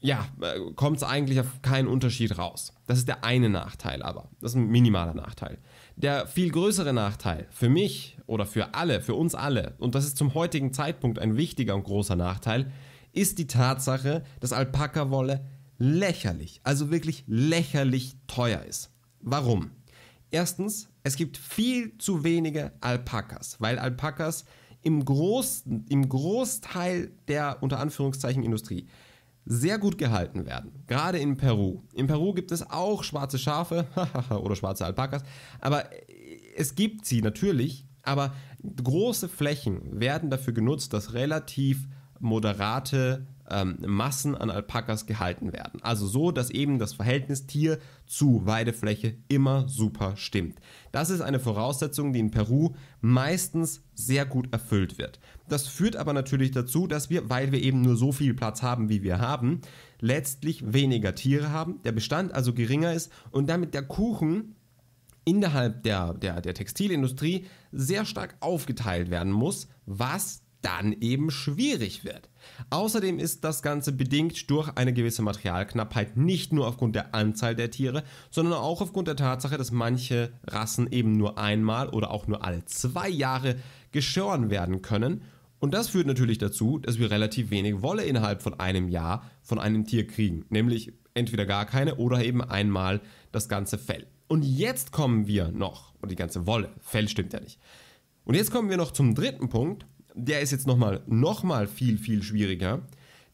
ja, äh, kommt es eigentlich auf keinen Unterschied raus. Das ist der eine Nachteil aber. Das ist ein minimaler Nachteil. Der viel größere Nachteil für mich oder für alle, für uns alle, und das ist zum heutigen Zeitpunkt ein wichtiger und großer Nachteil, ist die Tatsache, dass Alpakawolle lächerlich, also wirklich lächerlich teuer ist. Warum? Erstens, es gibt viel zu wenige Alpakas, weil Alpakas im, Großen, im Großteil der unter Anführungszeichen Industrie sehr gut gehalten werden. Gerade in Peru. In Peru gibt es auch schwarze Schafe (laughs) oder schwarze Alpakas, aber äh, es gibt sie natürlich, aber große Flächen werden dafür genutzt, dass relativ moderate ähm, Massen an Alpakas gehalten werden. Also so, dass eben das Verhältnis Tier zu Weidefläche immer super stimmt. Das ist eine Voraussetzung, die in Peru meistens sehr gut erfüllt wird. Das führt aber natürlich dazu, dass wir, weil wir eben nur so viel Platz haben, wie wir haben, letztlich weniger Tiere haben, der Bestand also geringer ist und damit der Kuchen innerhalb der, der, der Textilindustrie sehr stark aufgeteilt werden muss, was dann eben schwierig wird. Außerdem ist das Ganze bedingt durch eine gewisse Materialknappheit, nicht nur aufgrund der Anzahl der Tiere, sondern auch aufgrund der Tatsache, dass manche Rassen eben nur einmal oder auch nur alle zwei Jahre geschoren werden können. Und das führt natürlich dazu, dass wir relativ wenig Wolle innerhalb von einem Jahr von einem Tier kriegen, nämlich entweder gar keine oder eben einmal das ganze Fell. Und jetzt kommen wir noch, und die ganze Wolle, Fell stimmt ja nicht. Und jetzt kommen wir noch zum dritten Punkt, der ist jetzt nochmal noch mal viel, viel schwieriger.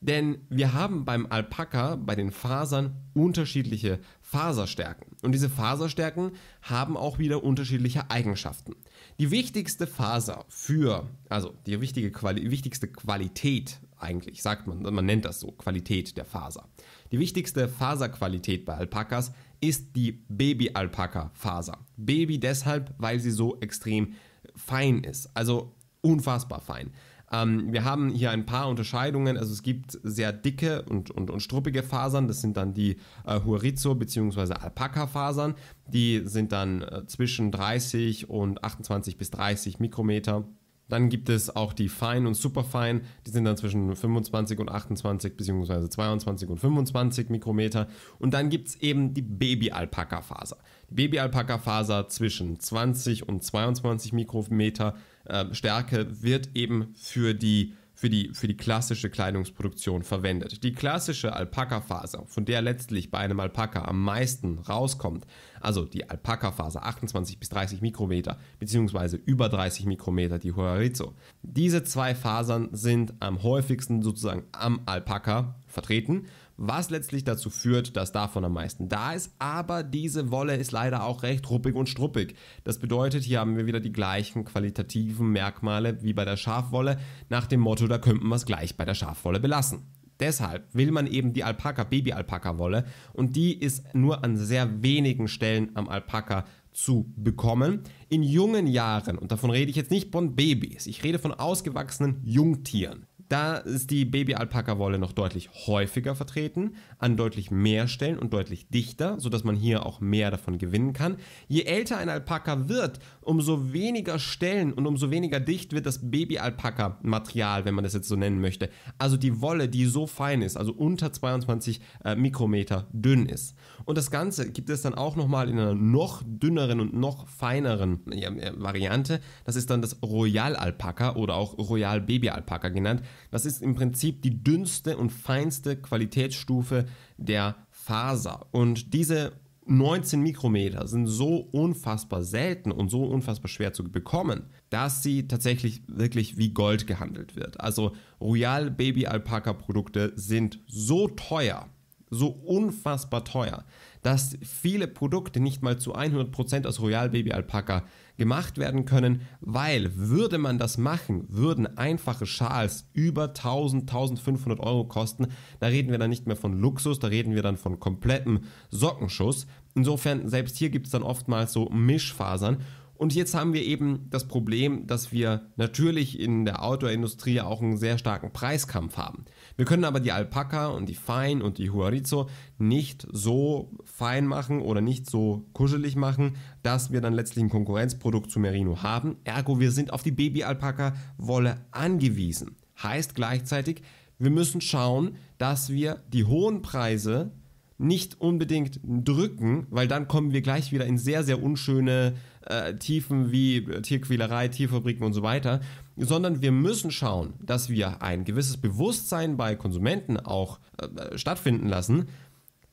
Denn wir haben beim Alpaka, bei den Fasern, unterschiedliche Faserstärken. Und diese Faserstärken haben auch wieder unterschiedliche Eigenschaften. Die wichtigste Faser für, also die wichtige Quali wichtigste Qualität eigentlich, sagt man, man nennt das so, Qualität der Faser. Die wichtigste Faserqualität bei Alpakas ist die Baby-Alpaka-Faser. Baby deshalb, weil sie so extrem fein ist. Also unfassbar fein. Ähm, wir haben hier ein paar Unterscheidungen. Also es gibt sehr dicke und, und, und struppige Fasern. Das sind dann die äh, Huarizo- bzw. Alpaka-Fasern. Die sind dann äh, zwischen 30 und 28 bis 30 Mikrometer dann gibt es auch die Fine und Superfine, die sind dann zwischen 25 und 28 bzw. 22 und 25 Mikrometer. Und dann gibt es eben die Baby-Alpaka-Faser. Die Baby-Alpaka-Faser zwischen 20 und 22 Mikrometer äh, Stärke wird eben für die für die, für die klassische Kleidungsproduktion verwendet. Die klassische Alpaka-Faser, von der letztlich bei einem Alpaka am meisten rauskommt, also die Alpaka-Faser 28 bis 30 Mikrometer, beziehungsweise über 30 Mikrometer die Huarizo. Diese zwei Fasern sind am häufigsten sozusagen am Alpaka vertreten was letztlich dazu führt, dass davon am meisten da ist. Aber diese Wolle ist leider auch recht ruppig und struppig. Das bedeutet, hier haben wir wieder die gleichen qualitativen Merkmale wie bei der Schafwolle, nach dem Motto, da könnten wir es gleich bei der Schafwolle belassen. Deshalb will man eben die Alpaka, Baby-Alpaka-Wolle und die ist nur an sehr wenigen Stellen am Alpaka zu bekommen. In jungen Jahren, und davon rede ich jetzt nicht von Babys, ich rede von ausgewachsenen Jungtieren, da ist die Baby-Alpaka-Wolle noch deutlich häufiger vertreten, an deutlich mehr Stellen und deutlich dichter, sodass man hier auch mehr davon gewinnen kann. Je älter ein Alpaka wird, umso weniger Stellen und umso weniger dicht wird das Baby-Alpaka-Material, wenn man das jetzt so nennen möchte. Also die Wolle, die so fein ist, also unter 22 äh, Mikrometer dünn ist. Und das Ganze gibt es dann auch nochmal in einer noch dünneren und noch feineren äh, Variante. Das ist dann das Royal-Alpaka oder auch Royal-Baby-Alpaka genannt. Das ist im Prinzip die dünnste und feinste Qualitätsstufe der Faser. Und diese 19 Mikrometer sind so unfassbar selten und so unfassbar schwer zu bekommen, dass sie tatsächlich wirklich wie Gold gehandelt wird. Also Royal Baby Alpaka Produkte sind so teuer, so unfassbar teuer, dass viele Produkte nicht mal zu 100% aus Royal Baby Alpaka gemacht werden können, weil würde man das machen, würden einfache Schals über 1000, 1500 Euro kosten. Da reden wir dann nicht mehr von Luxus, da reden wir dann von komplettem Sockenschuss. Insofern, selbst hier gibt es dann oftmals so Mischfasern und jetzt haben wir eben das Problem, dass wir natürlich in der Outdoor-Industrie auch einen sehr starken Preiskampf haben. Wir können aber die Alpaka und die Fein und die Huarizo nicht so fein machen oder nicht so kuschelig machen, dass wir dann letztlich ein Konkurrenzprodukt zu Merino haben. Ergo, wir sind auf die Baby-Alpaka-Wolle angewiesen. Heißt gleichzeitig, wir müssen schauen, dass wir die hohen Preise nicht unbedingt drücken, weil dann kommen wir gleich wieder in sehr, sehr unschöne äh, Tiefen wie äh, Tierquälerei, Tierfabriken und so weiter, sondern wir müssen schauen, dass wir ein gewisses Bewusstsein bei Konsumenten auch äh, äh, stattfinden lassen,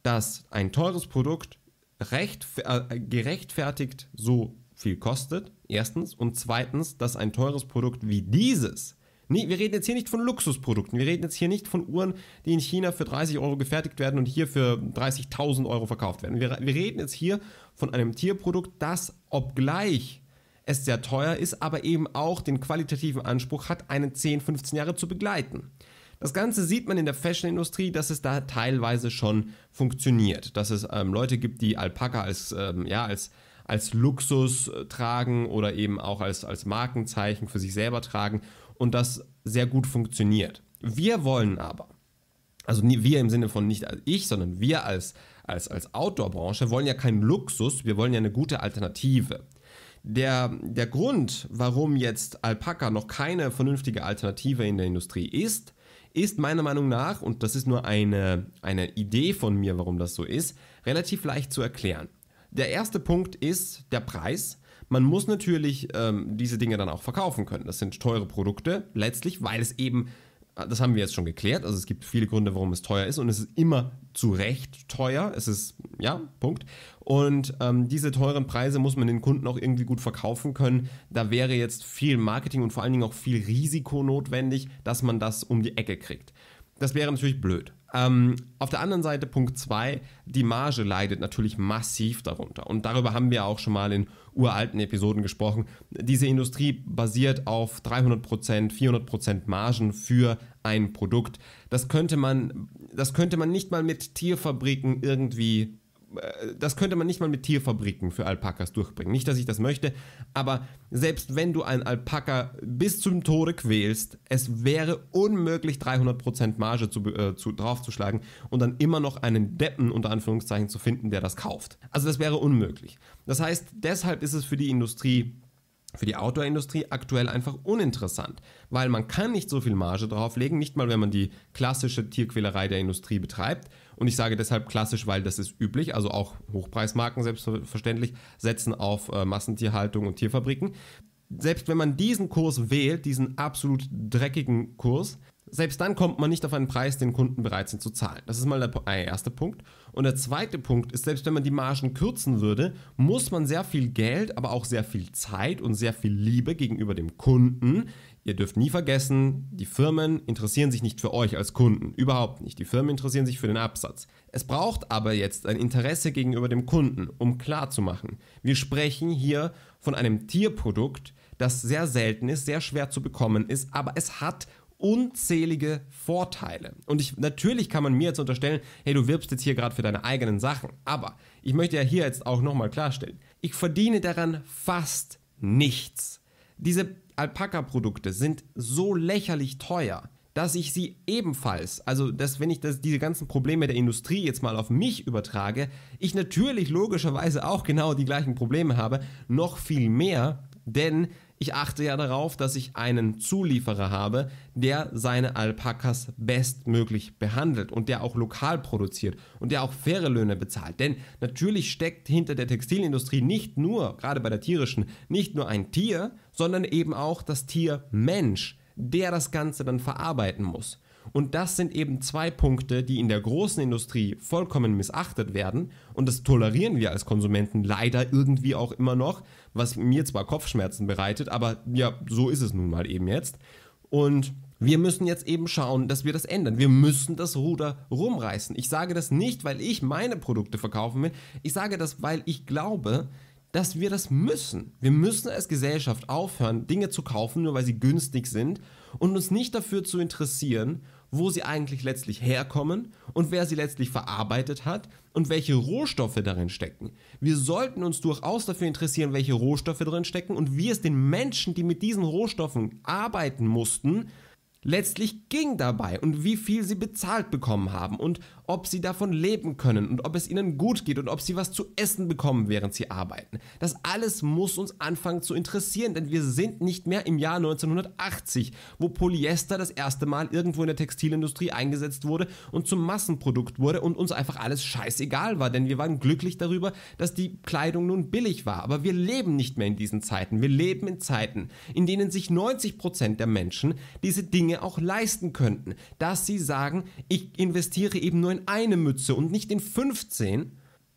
dass ein teures Produkt recht, äh, gerechtfertigt so viel kostet, erstens, und zweitens, dass ein teures Produkt wie dieses Nee, wir reden jetzt hier nicht von Luxusprodukten. Wir reden jetzt hier nicht von Uhren, die in China für 30 Euro gefertigt werden und hier für 30.000 Euro verkauft werden. Wir, wir reden jetzt hier von einem Tierprodukt, das obgleich es sehr teuer ist, aber eben auch den qualitativen Anspruch hat, einen 10, 15 Jahre zu begleiten. Das Ganze sieht man in der Fashion-Industrie, dass es da teilweise schon funktioniert. Dass es ähm, Leute gibt, die Alpaka als, ähm, ja, als, als Luxus äh, tragen oder eben auch als, als Markenzeichen für sich selber tragen und das sehr gut funktioniert. Wir wollen aber, also wir im Sinne von nicht ich, sondern wir als, als, als Outdoor-Branche wollen ja keinen Luxus, wir wollen ja eine gute Alternative. Der, der Grund, warum jetzt Alpaka noch keine vernünftige Alternative in der Industrie ist, ist meiner Meinung nach, und das ist nur eine, eine Idee von mir, warum das so ist, relativ leicht zu erklären. Der erste Punkt ist der Preis. Man muss natürlich ähm, diese Dinge dann auch verkaufen können. Das sind teure Produkte letztlich, weil es eben, äh, das haben wir jetzt schon geklärt, also es gibt viele Gründe, warum es teuer ist und es ist immer zu Recht teuer. Es ist, ja, Punkt. Und ähm, diese teuren Preise muss man den Kunden auch irgendwie gut verkaufen können. Da wäre jetzt viel Marketing und vor allen Dingen auch viel Risiko notwendig, dass man das um die Ecke kriegt. Das wäre natürlich blöd. Ähm, auf der anderen Seite Punkt 2, die Marge leidet natürlich massiv darunter. Und darüber haben wir auch schon mal in uralten Episoden gesprochen. Diese Industrie basiert auf 300%, 400% Margen für ein Produkt. Das könnte man, das könnte man nicht mal mit Tierfabriken irgendwie äh, das könnte man nicht mal mit Tierfabriken für Alpakas durchbringen. Nicht, dass ich das möchte, aber selbst wenn du einen Alpaka bis zum Tode quälst, es wäre unmöglich, 300% Marge zu, äh, zu, draufzuschlagen und dann immer noch einen Deppen unter Anführungszeichen zu finden, der das kauft. Also das wäre unmöglich. Das heißt, deshalb ist es für die Industrie für die Outdoor-Industrie aktuell einfach uninteressant, weil man kann nicht so viel Marge drauflegen, nicht mal wenn man die klassische Tierquälerei der Industrie betreibt, und ich sage deshalb klassisch, weil das ist üblich, also auch Hochpreismarken selbstverständlich setzen auf äh, Massentierhaltung und Tierfabriken. Selbst wenn man diesen Kurs wählt, diesen absolut dreckigen Kurs, selbst dann kommt man nicht auf einen Preis, den Kunden bereit sind zu zahlen. Das ist mal der äh, erste Punkt. Und der zweite Punkt ist, selbst wenn man die Margen kürzen würde, muss man sehr viel Geld, aber auch sehr viel Zeit und sehr viel Liebe gegenüber dem Kunden Ihr dürft nie vergessen, die Firmen interessieren sich nicht für euch als Kunden, überhaupt nicht. Die Firmen interessieren sich für den Absatz. Es braucht aber jetzt ein Interesse gegenüber dem Kunden, um klarzumachen, wir sprechen hier von einem Tierprodukt, das sehr selten ist, sehr schwer zu bekommen ist, aber es hat unzählige Vorteile. Und ich, natürlich kann man mir jetzt unterstellen, hey, du wirbst jetzt hier gerade für deine eigenen Sachen, aber ich möchte ja hier jetzt auch nochmal klarstellen, ich verdiene daran fast nichts. Diese Alpaka-Produkte sind so lächerlich teuer, dass ich sie ebenfalls, also dass wenn ich das, diese ganzen Probleme der Industrie jetzt mal auf mich übertrage, ich natürlich logischerweise auch genau die gleichen Probleme habe, noch viel mehr, denn ich achte ja darauf, dass ich einen Zulieferer habe, der seine Alpakas bestmöglich behandelt und der auch lokal produziert und der auch faire Löhne bezahlt. Denn natürlich steckt hinter der Textilindustrie nicht nur, gerade bei der tierischen, nicht nur ein Tier, sondern eben auch das Tier Mensch, der das Ganze dann verarbeiten muss. Und das sind eben zwei Punkte, die in der großen Industrie vollkommen missachtet werden. Und das tolerieren wir als Konsumenten leider irgendwie auch immer noch, was mir zwar Kopfschmerzen bereitet, aber ja, so ist es nun mal eben jetzt. Und wir müssen jetzt eben schauen, dass wir das ändern. Wir müssen das Ruder rumreißen. Ich sage das nicht, weil ich meine Produkte verkaufen will. Ich sage das, weil ich glaube, dass wir das müssen. Wir müssen als Gesellschaft aufhören, Dinge zu kaufen, nur weil sie günstig sind und uns nicht dafür zu interessieren, wo sie eigentlich letztlich herkommen und wer sie letztlich verarbeitet hat und welche Rohstoffe darin stecken. Wir sollten uns durchaus dafür interessieren, welche Rohstoffe darin stecken und wie es den Menschen, die mit diesen Rohstoffen arbeiten mussten, letztlich ging dabei und wie viel sie bezahlt bekommen haben und ob sie davon leben können und ob es ihnen gut geht und ob sie was zu essen bekommen, während sie arbeiten. Das alles muss uns anfangen zu interessieren, denn wir sind nicht mehr im Jahr 1980, wo Polyester das erste Mal irgendwo in der Textilindustrie eingesetzt wurde und zum Massenprodukt wurde und uns einfach alles scheißegal war, denn wir waren glücklich darüber, dass die Kleidung nun billig war. Aber wir leben nicht mehr in diesen Zeiten. Wir leben in Zeiten, in denen sich 90% der Menschen diese Dinge Dinge auch leisten könnten, dass sie sagen, ich investiere eben nur in eine Mütze und nicht in 15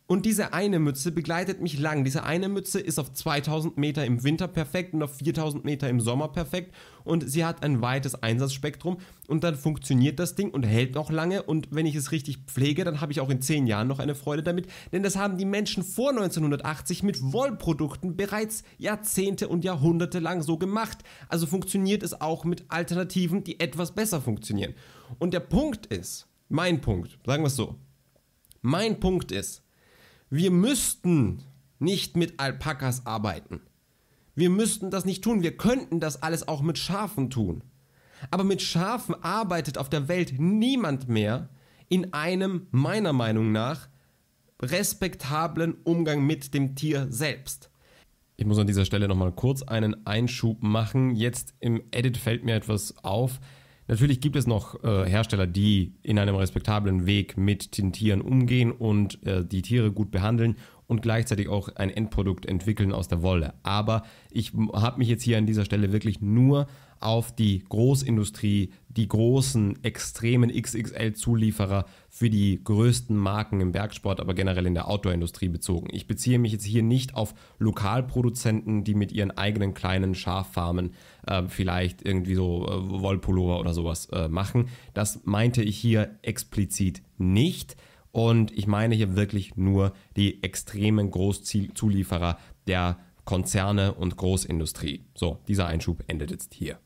und diese eine Mütze begleitet mich lang. Diese eine Mütze ist auf 2000 Meter im Winter perfekt und auf 4000 Meter im Sommer perfekt. Und sie hat ein weites Einsatzspektrum. Und dann funktioniert das Ding und hält noch lange. Und wenn ich es richtig pflege, dann habe ich auch in 10 Jahren noch eine Freude damit. Denn das haben die Menschen vor 1980 mit Wollprodukten bereits Jahrzehnte und Jahrhunderte lang so gemacht. Also funktioniert es auch mit Alternativen, die etwas besser funktionieren. Und der Punkt ist, mein Punkt, sagen wir es so, mein Punkt ist, wir müssten nicht mit Alpakas arbeiten. Wir müssten das nicht tun. Wir könnten das alles auch mit Schafen tun. Aber mit Schafen arbeitet auf der Welt niemand mehr in einem, meiner Meinung nach, respektablen Umgang mit dem Tier selbst. Ich muss an dieser Stelle nochmal kurz einen Einschub machen. Jetzt im Edit fällt mir etwas auf. Natürlich gibt es noch äh, Hersteller, die in einem respektablen Weg mit den Tieren umgehen und äh, die Tiere gut behandeln und gleichzeitig auch ein Endprodukt entwickeln aus der Wolle. Aber ich habe mich jetzt hier an dieser Stelle wirklich nur auf die Großindustrie, die großen, extremen XXL-Zulieferer für die größten Marken im Bergsport, aber generell in der Outdoor-Industrie bezogen. Ich beziehe mich jetzt hier nicht auf Lokalproduzenten, die mit ihren eigenen kleinen Schaffarmen äh, vielleicht irgendwie so äh, Wollpullover oder sowas äh, machen. Das meinte ich hier explizit nicht. Und ich meine hier wirklich nur die extremen Großzulieferer der Konzerne und Großindustrie. So, dieser Einschub endet jetzt hier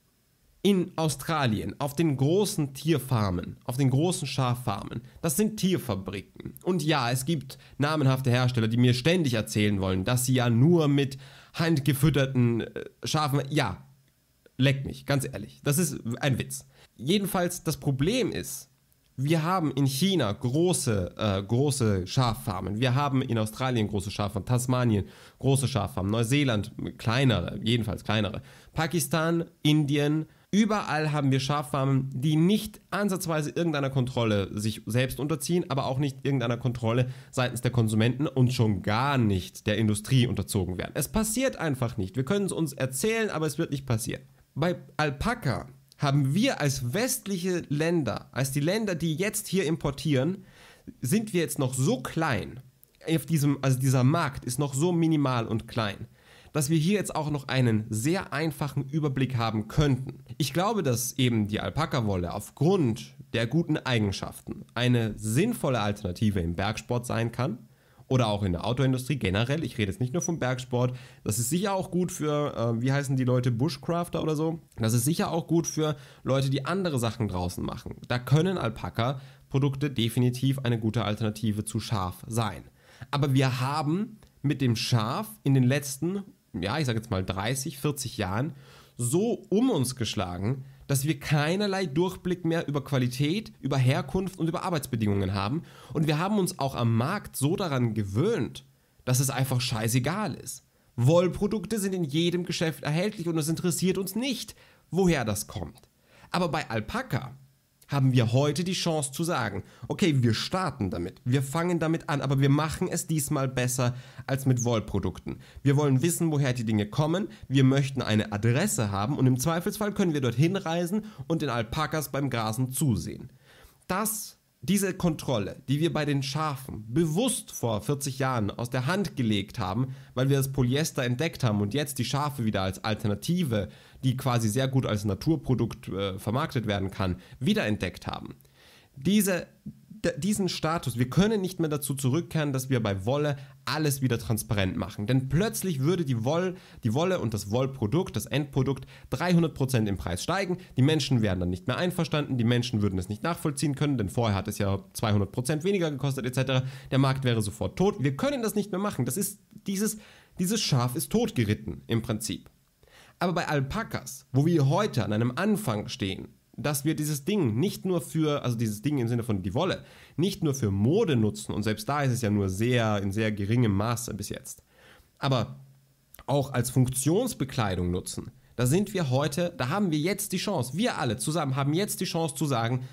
in Australien, auf den großen Tierfarmen, auf den großen Schaffarmen, das sind Tierfabriken. Und ja, es gibt namenhafte Hersteller, die mir ständig erzählen wollen, dass sie ja nur mit handgefütterten äh, Schafen, ja, leck mich, ganz ehrlich, das ist ein Witz. Jedenfalls, das Problem ist, wir haben in China große, äh, große Schaffarmen. Wir haben in Australien große Schaffarmen, Tasmanien große Schaffarmen, Neuseeland kleinere, jedenfalls kleinere. Pakistan, Indien, Überall haben wir Schaffarmen, die nicht ansatzweise irgendeiner Kontrolle sich selbst unterziehen, aber auch nicht irgendeiner Kontrolle seitens der Konsumenten und schon gar nicht der Industrie unterzogen werden. Es passiert einfach nicht. Wir können es uns erzählen, aber es wird nicht passieren. Bei Alpaka haben wir als westliche Länder, als die Länder, die jetzt hier importieren, sind wir jetzt noch so klein. Auf diesem, also dieser Markt ist noch so minimal und klein dass wir hier jetzt auch noch einen sehr einfachen Überblick haben könnten. Ich glaube, dass eben die Alpaka-Wolle aufgrund der guten Eigenschaften eine sinnvolle Alternative im Bergsport sein kann oder auch in der Autoindustrie generell. Ich rede jetzt nicht nur vom Bergsport. Das ist sicher auch gut für, äh, wie heißen die Leute, Bushcrafter oder so. Das ist sicher auch gut für Leute, die andere Sachen draußen machen. Da können Alpaka-Produkte definitiv eine gute Alternative zu Schaf sein. Aber wir haben mit dem Schaf in den letzten ja, ich sage jetzt mal 30, 40 Jahren so um uns geschlagen, dass wir keinerlei Durchblick mehr über Qualität, über Herkunft und über Arbeitsbedingungen haben. Und wir haben uns auch am Markt so daran gewöhnt, dass es einfach scheißegal ist. Wollprodukte sind in jedem Geschäft erhältlich und es interessiert uns nicht, woher das kommt. Aber bei Alpaka, haben wir heute die Chance zu sagen, okay, wir starten damit, wir fangen damit an, aber wir machen es diesmal besser als mit Wollprodukten. Wir wollen wissen, woher die Dinge kommen, wir möchten eine Adresse haben und im Zweifelsfall können wir dorthin reisen und den Alpakas beim Grasen zusehen. Das diese Kontrolle, die wir bei den Schafen bewusst vor 40 Jahren aus der Hand gelegt haben, weil wir das Polyester entdeckt haben und jetzt die Schafe wieder als Alternative, die quasi sehr gut als Naturprodukt äh, vermarktet werden kann, wiederentdeckt haben. Diese diesen Status, wir können nicht mehr dazu zurückkehren, dass wir bei Wolle alles wieder transparent machen. Denn plötzlich würde die, Woll, die Wolle und das Wollprodukt, das Endprodukt, 300% im Preis steigen. Die Menschen wären dann nicht mehr einverstanden, die Menschen würden es nicht nachvollziehen können, denn vorher hat es ja 200% weniger gekostet etc. Der Markt wäre sofort tot. Wir können das nicht mehr machen. Das ist dieses, dieses Schaf ist totgeritten im Prinzip. Aber bei Alpakas, wo wir heute an einem Anfang stehen, dass wir dieses Ding nicht nur für, also dieses Ding im Sinne von die Wolle, nicht nur für Mode nutzen und selbst da ist es ja nur sehr, in sehr geringem Maße bis jetzt, aber auch als Funktionsbekleidung nutzen. Da sind wir heute, da haben wir jetzt die Chance, wir alle zusammen haben jetzt die Chance zu sagen,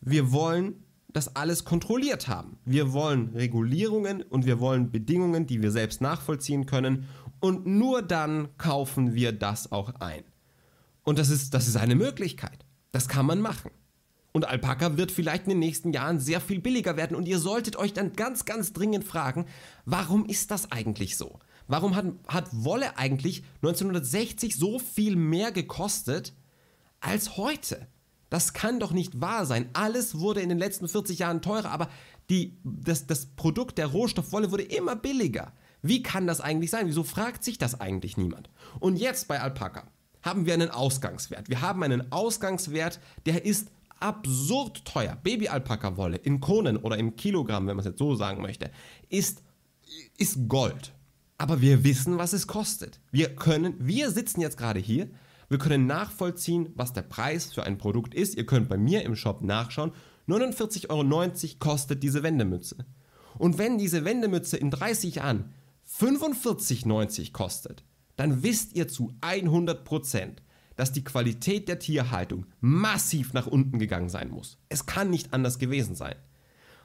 wir wollen das alles kontrolliert haben. Wir wollen Regulierungen und wir wollen Bedingungen, die wir selbst nachvollziehen können und nur dann kaufen wir das auch ein. Und das ist, das ist eine Möglichkeit. Das kann man machen. Und Alpaka wird vielleicht in den nächsten Jahren sehr viel billiger werden und ihr solltet euch dann ganz, ganz dringend fragen, warum ist das eigentlich so? Warum hat, hat Wolle eigentlich 1960 so viel mehr gekostet als heute? Das kann doch nicht wahr sein. Alles wurde in den letzten 40 Jahren teurer, aber die, das, das Produkt der Rohstoffwolle wurde immer billiger. Wie kann das eigentlich sein? Wieso fragt sich das eigentlich niemand? Und jetzt bei Alpaka haben wir einen Ausgangswert. Wir haben einen Ausgangswert, der ist absurd teuer. Baby-Alpaka-Wolle in Kronen oder im Kilogramm, wenn man es jetzt so sagen möchte, ist, ist Gold. Aber wir wissen, was es kostet. Wir können, wir sitzen jetzt gerade hier, wir können nachvollziehen, was der Preis für ein Produkt ist. Ihr könnt bei mir im Shop nachschauen. 49,90 Euro kostet diese Wendemütze. Und wenn diese Wendemütze in 30 Jahren 45,90 kostet, dann wisst ihr zu 100 dass die Qualität der Tierhaltung massiv nach unten gegangen sein muss. Es kann nicht anders gewesen sein.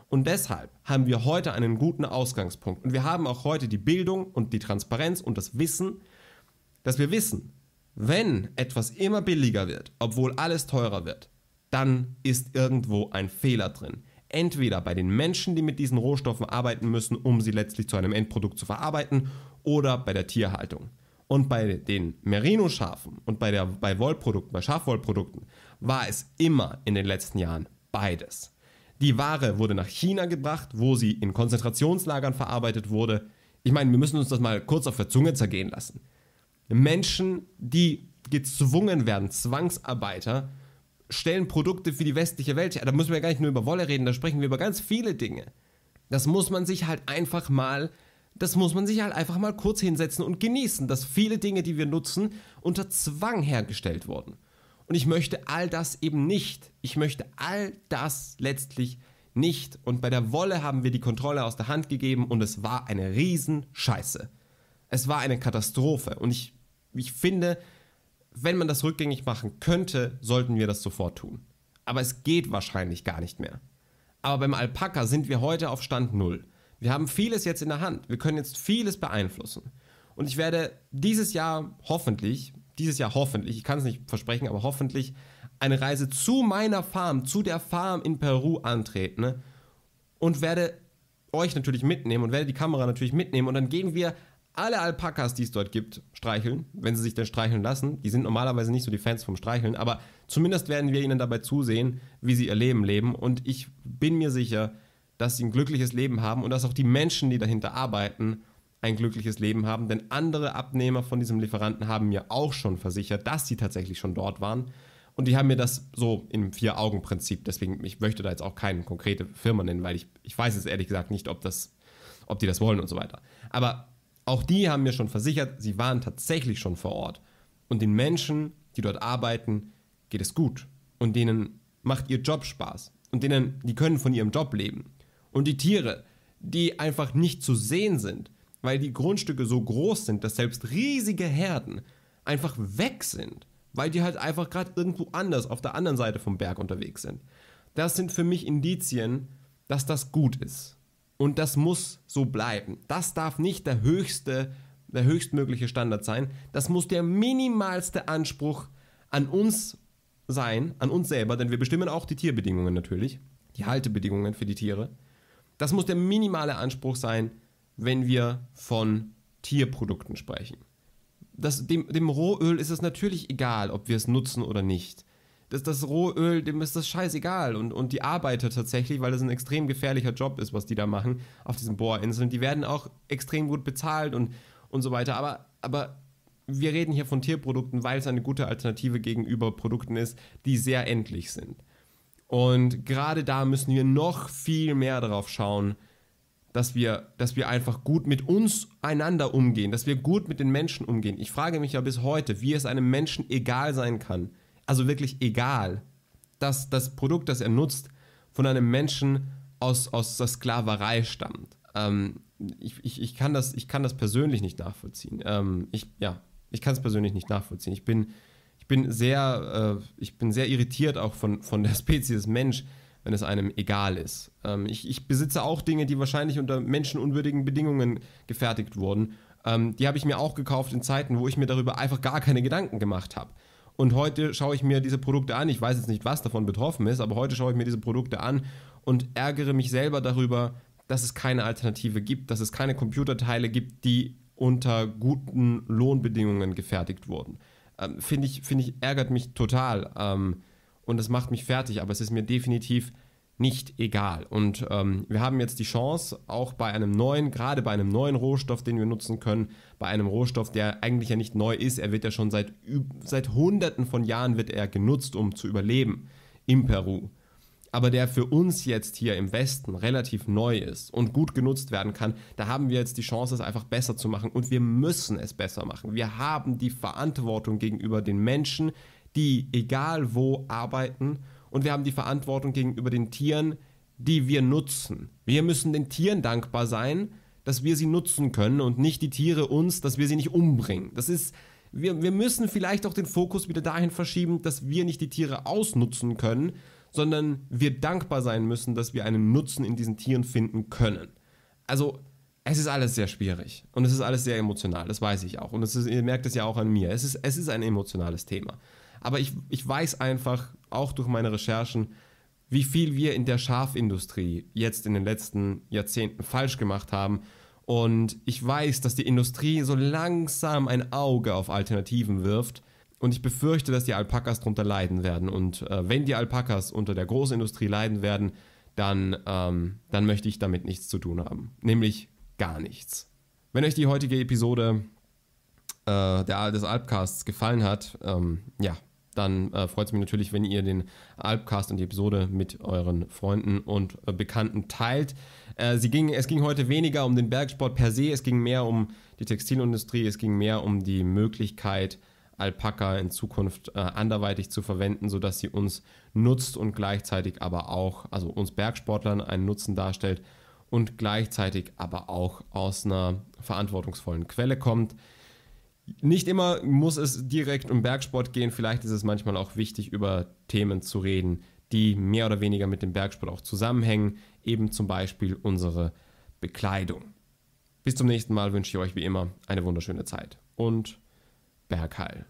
Und deshalb haben wir heute einen guten Ausgangspunkt. Und wir haben auch heute die Bildung und die Transparenz und das Wissen, dass wir wissen, wenn etwas immer billiger wird, obwohl alles teurer wird, dann ist irgendwo ein Fehler drin. Entweder bei den Menschen, die mit diesen Rohstoffen arbeiten müssen, um sie letztlich zu einem Endprodukt zu verarbeiten, oder bei der Tierhaltung. Und bei den Merino-Schafen und bei, der, bei Wollprodukten, bei Schafwollprodukten, war es immer in den letzten Jahren beides. Die Ware wurde nach China gebracht, wo sie in Konzentrationslagern verarbeitet wurde. Ich meine, wir müssen uns das mal kurz auf der Zunge zergehen lassen. Menschen, die gezwungen werden, Zwangsarbeiter, stellen Produkte für die westliche Welt her. Da müssen wir ja gar nicht nur über Wolle reden, da sprechen wir über ganz viele Dinge. Das muss man sich halt einfach mal das muss man sich halt einfach mal kurz hinsetzen und genießen, dass viele Dinge, die wir nutzen, unter Zwang hergestellt wurden. Und ich möchte all das eben nicht. Ich möchte all das letztlich nicht. Und bei der Wolle haben wir die Kontrolle aus der Hand gegeben und es war eine Riesenscheiße. Es war eine Katastrophe. Und ich, ich finde, wenn man das rückgängig machen könnte, sollten wir das sofort tun. Aber es geht wahrscheinlich gar nicht mehr. Aber beim Alpaka sind wir heute auf Stand Null. Wir haben vieles jetzt in der Hand. Wir können jetzt vieles beeinflussen. Und ich werde dieses Jahr hoffentlich, dieses Jahr hoffentlich, ich kann es nicht versprechen, aber hoffentlich eine Reise zu meiner Farm, zu der Farm in Peru antreten ne? und werde euch natürlich mitnehmen und werde die Kamera natürlich mitnehmen und dann gehen wir alle Alpakas, die es dort gibt, streicheln, wenn sie sich denn streicheln lassen. Die sind normalerweise nicht so die Fans vom Streicheln, aber zumindest werden wir ihnen dabei zusehen, wie sie ihr Leben leben und ich bin mir sicher, dass sie ein glückliches Leben haben und dass auch die Menschen, die dahinter arbeiten, ein glückliches Leben haben. Denn andere Abnehmer von diesem Lieferanten haben mir auch schon versichert, dass sie tatsächlich schon dort waren. Und die haben mir das so im Vier-Augen-Prinzip, deswegen, ich möchte da jetzt auch keine konkrete Firma nennen, weil ich, ich weiß jetzt ehrlich gesagt nicht, ob, das, ob die das wollen und so weiter. Aber auch die haben mir schon versichert, sie waren tatsächlich schon vor Ort. Und den Menschen, die dort arbeiten, geht es gut. Und denen macht ihr Job Spaß. Und denen, die können von ihrem Job leben und die Tiere, die einfach nicht zu sehen sind, weil die Grundstücke so groß sind, dass selbst riesige Herden einfach weg sind, weil die halt einfach gerade irgendwo anders auf der anderen Seite vom Berg unterwegs sind. Das sind für mich Indizien, dass das gut ist. Und das muss so bleiben. Das darf nicht der höchste, der höchstmögliche Standard sein. Das muss der minimalste Anspruch an uns sein, an uns selber, denn wir bestimmen auch die Tierbedingungen natürlich, die Haltebedingungen für die Tiere. Das muss der minimale Anspruch sein, wenn wir von Tierprodukten sprechen. Das, dem, dem Rohöl ist es natürlich egal, ob wir es nutzen oder nicht. Das, das Rohöl, dem ist das scheißegal. Und, und die Arbeiter tatsächlich, weil das ein extrem gefährlicher Job ist, was die da machen auf diesen Bohrinseln, die werden auch extrem gut bezahlt und, und so weiter. Aber, aber wir reden hier von Tierprodukten, weil es eine gute Alternative gegenüber Produkten ist, die sehr endlich sind. Und gerade da müssen wir noch viel mehr darauf schauen, dass wir, dass wir einfach gut mit uns einander umgehen, dass wir gut mit den Menschen umgehen. Ich frage mich ja bis heute, wie es einem Menschen egal sein kann, also wirklich egal, dass das Produkt, das er nutzt, von einem Menschen aus, aus der Sklaverei stammt. Ähm, ich, ich, ich, kann das, ich kann das persönlich nicht nachvollziehen. Ähm, ich, ja, ich kann es persönlich nicht nachvollziehen. Ich bin, bin sehr, äh, ich bin sehr irritiert auch von, von der (laughs) Spezies Mensch, wenn es einem egal ist. Ähm, ich, ich, besitze auch Dinge, die wahrscheinlich unter menschenunwürdigen Bedingungen gefertigt wurden. Ähm, die habe ich mir auch gekauft in Zeiten, wo ich mir darüber einfach gar keine Gedanken gemacht habe. Und heute schaue ich mir diese Produkte an. Ich weiß jetzt nicht, was davon betroffen ist, aber heute schaue ich mir diese Produkte an und ärgere mich selber darüber, dass es keine Alternative gibt, dass es keine Computerteile gibt, die unter guten Lohnbedingungen gefertigt wurden ähm, finde ich, finde ich, ärgert mich total. Ähm, und das macht mich fertig, aber es ist mir definitiv nicht egal. Und ähm, wir haben jetzt die Chance, auch bei einem neuen, gerade bei einem neuen Rohstoff, den wir nutzen können, bei einem Rohstoff, der eigentlich ja nicht neu ist, er wird ja schon seit, seit Hunderten von Jahren wird er genutzt, um zu überleben im Peru aber der für uns jetzt hier im Westen relativ neu ist und gut genutzt werden kann, da haben wir jetzt die Chance, es einfach besser zu machen und wir müssen es besser machen. Wir haben die Verantwortung gegenüber den Menschen, die egal wo arbeiten und wir haben die Verantwortung gegenüber den Tieren, die wir nutzen. Wir müssen den Tieren dankbar sein, dass wir sie nutzen können und nicht die Tiere uns, dass wir sie nicht umbringen. Das ist wir, wir müssen vielleicht auch den Fokus wieder dahin verschieben, dass wir nicht die Tiere ausnutzen können, sondern wir dankbar sein müssen, dass wir einen Nutzen in diesen Tieren finden können. Also es ist alles sehr schwierig und es ist alles sehr emotional, das weiß ich auch. Und ist, ihr merkt es ja auch an mir, es ist, es ist ein emotionales Thema. Aber ich, ich weiß einfach, auch durch meine Recherchen, wie viel wir in der Schafindustrie jetzt in den letzten Jahrzehnten falsch gemacht haben. Und ich weiß, dass die Industrie so langsam ein Auge auf Alternativen wirft und ich befürchte, dass die Alpakas darunter leiden werden. Und äh, wenn die Alpakas unter der Großindustrie leiden werden, dann, ähm, dann möchte ich damit nichts zu tun haben. Nämlich gar nichts. Wenn euch die heutige Episode äh, der, des Alpcasts gefallen hat, ähm, ja, dann äh, freut es mich natürlich, wenn ihr den Alpcast und die Episode mit euren Freunden und äh, Bekannten teilt. Äh, sie ging, es ging heute weniger um den Bergsport per se, es ging mehr um die Textilindustrie, es ging mehr um die Möglichkeit, Alpaka in Zukunft äh, anderweitig zu verwenden, sodass sie uns nutzt und gleichzeitig aber auch, also uns Bergsportlern einen Nutzen darstellt und gleichzeitig aber auch aus einer verantwortungsvollen Quelle kommt. Nicht immer muss es direkt um Bergsport gehen, vielleicht ist es manchmal auch wichtig, über Themen zu reden, die mehr oder weniger mit dem Bergsport auch zusammenhängen, eben zum Beispiel unsere Bekleidung. Bis zum nächsten Mal wünsche ich euch wie immer eine wunderschöne Zeit und Berghall.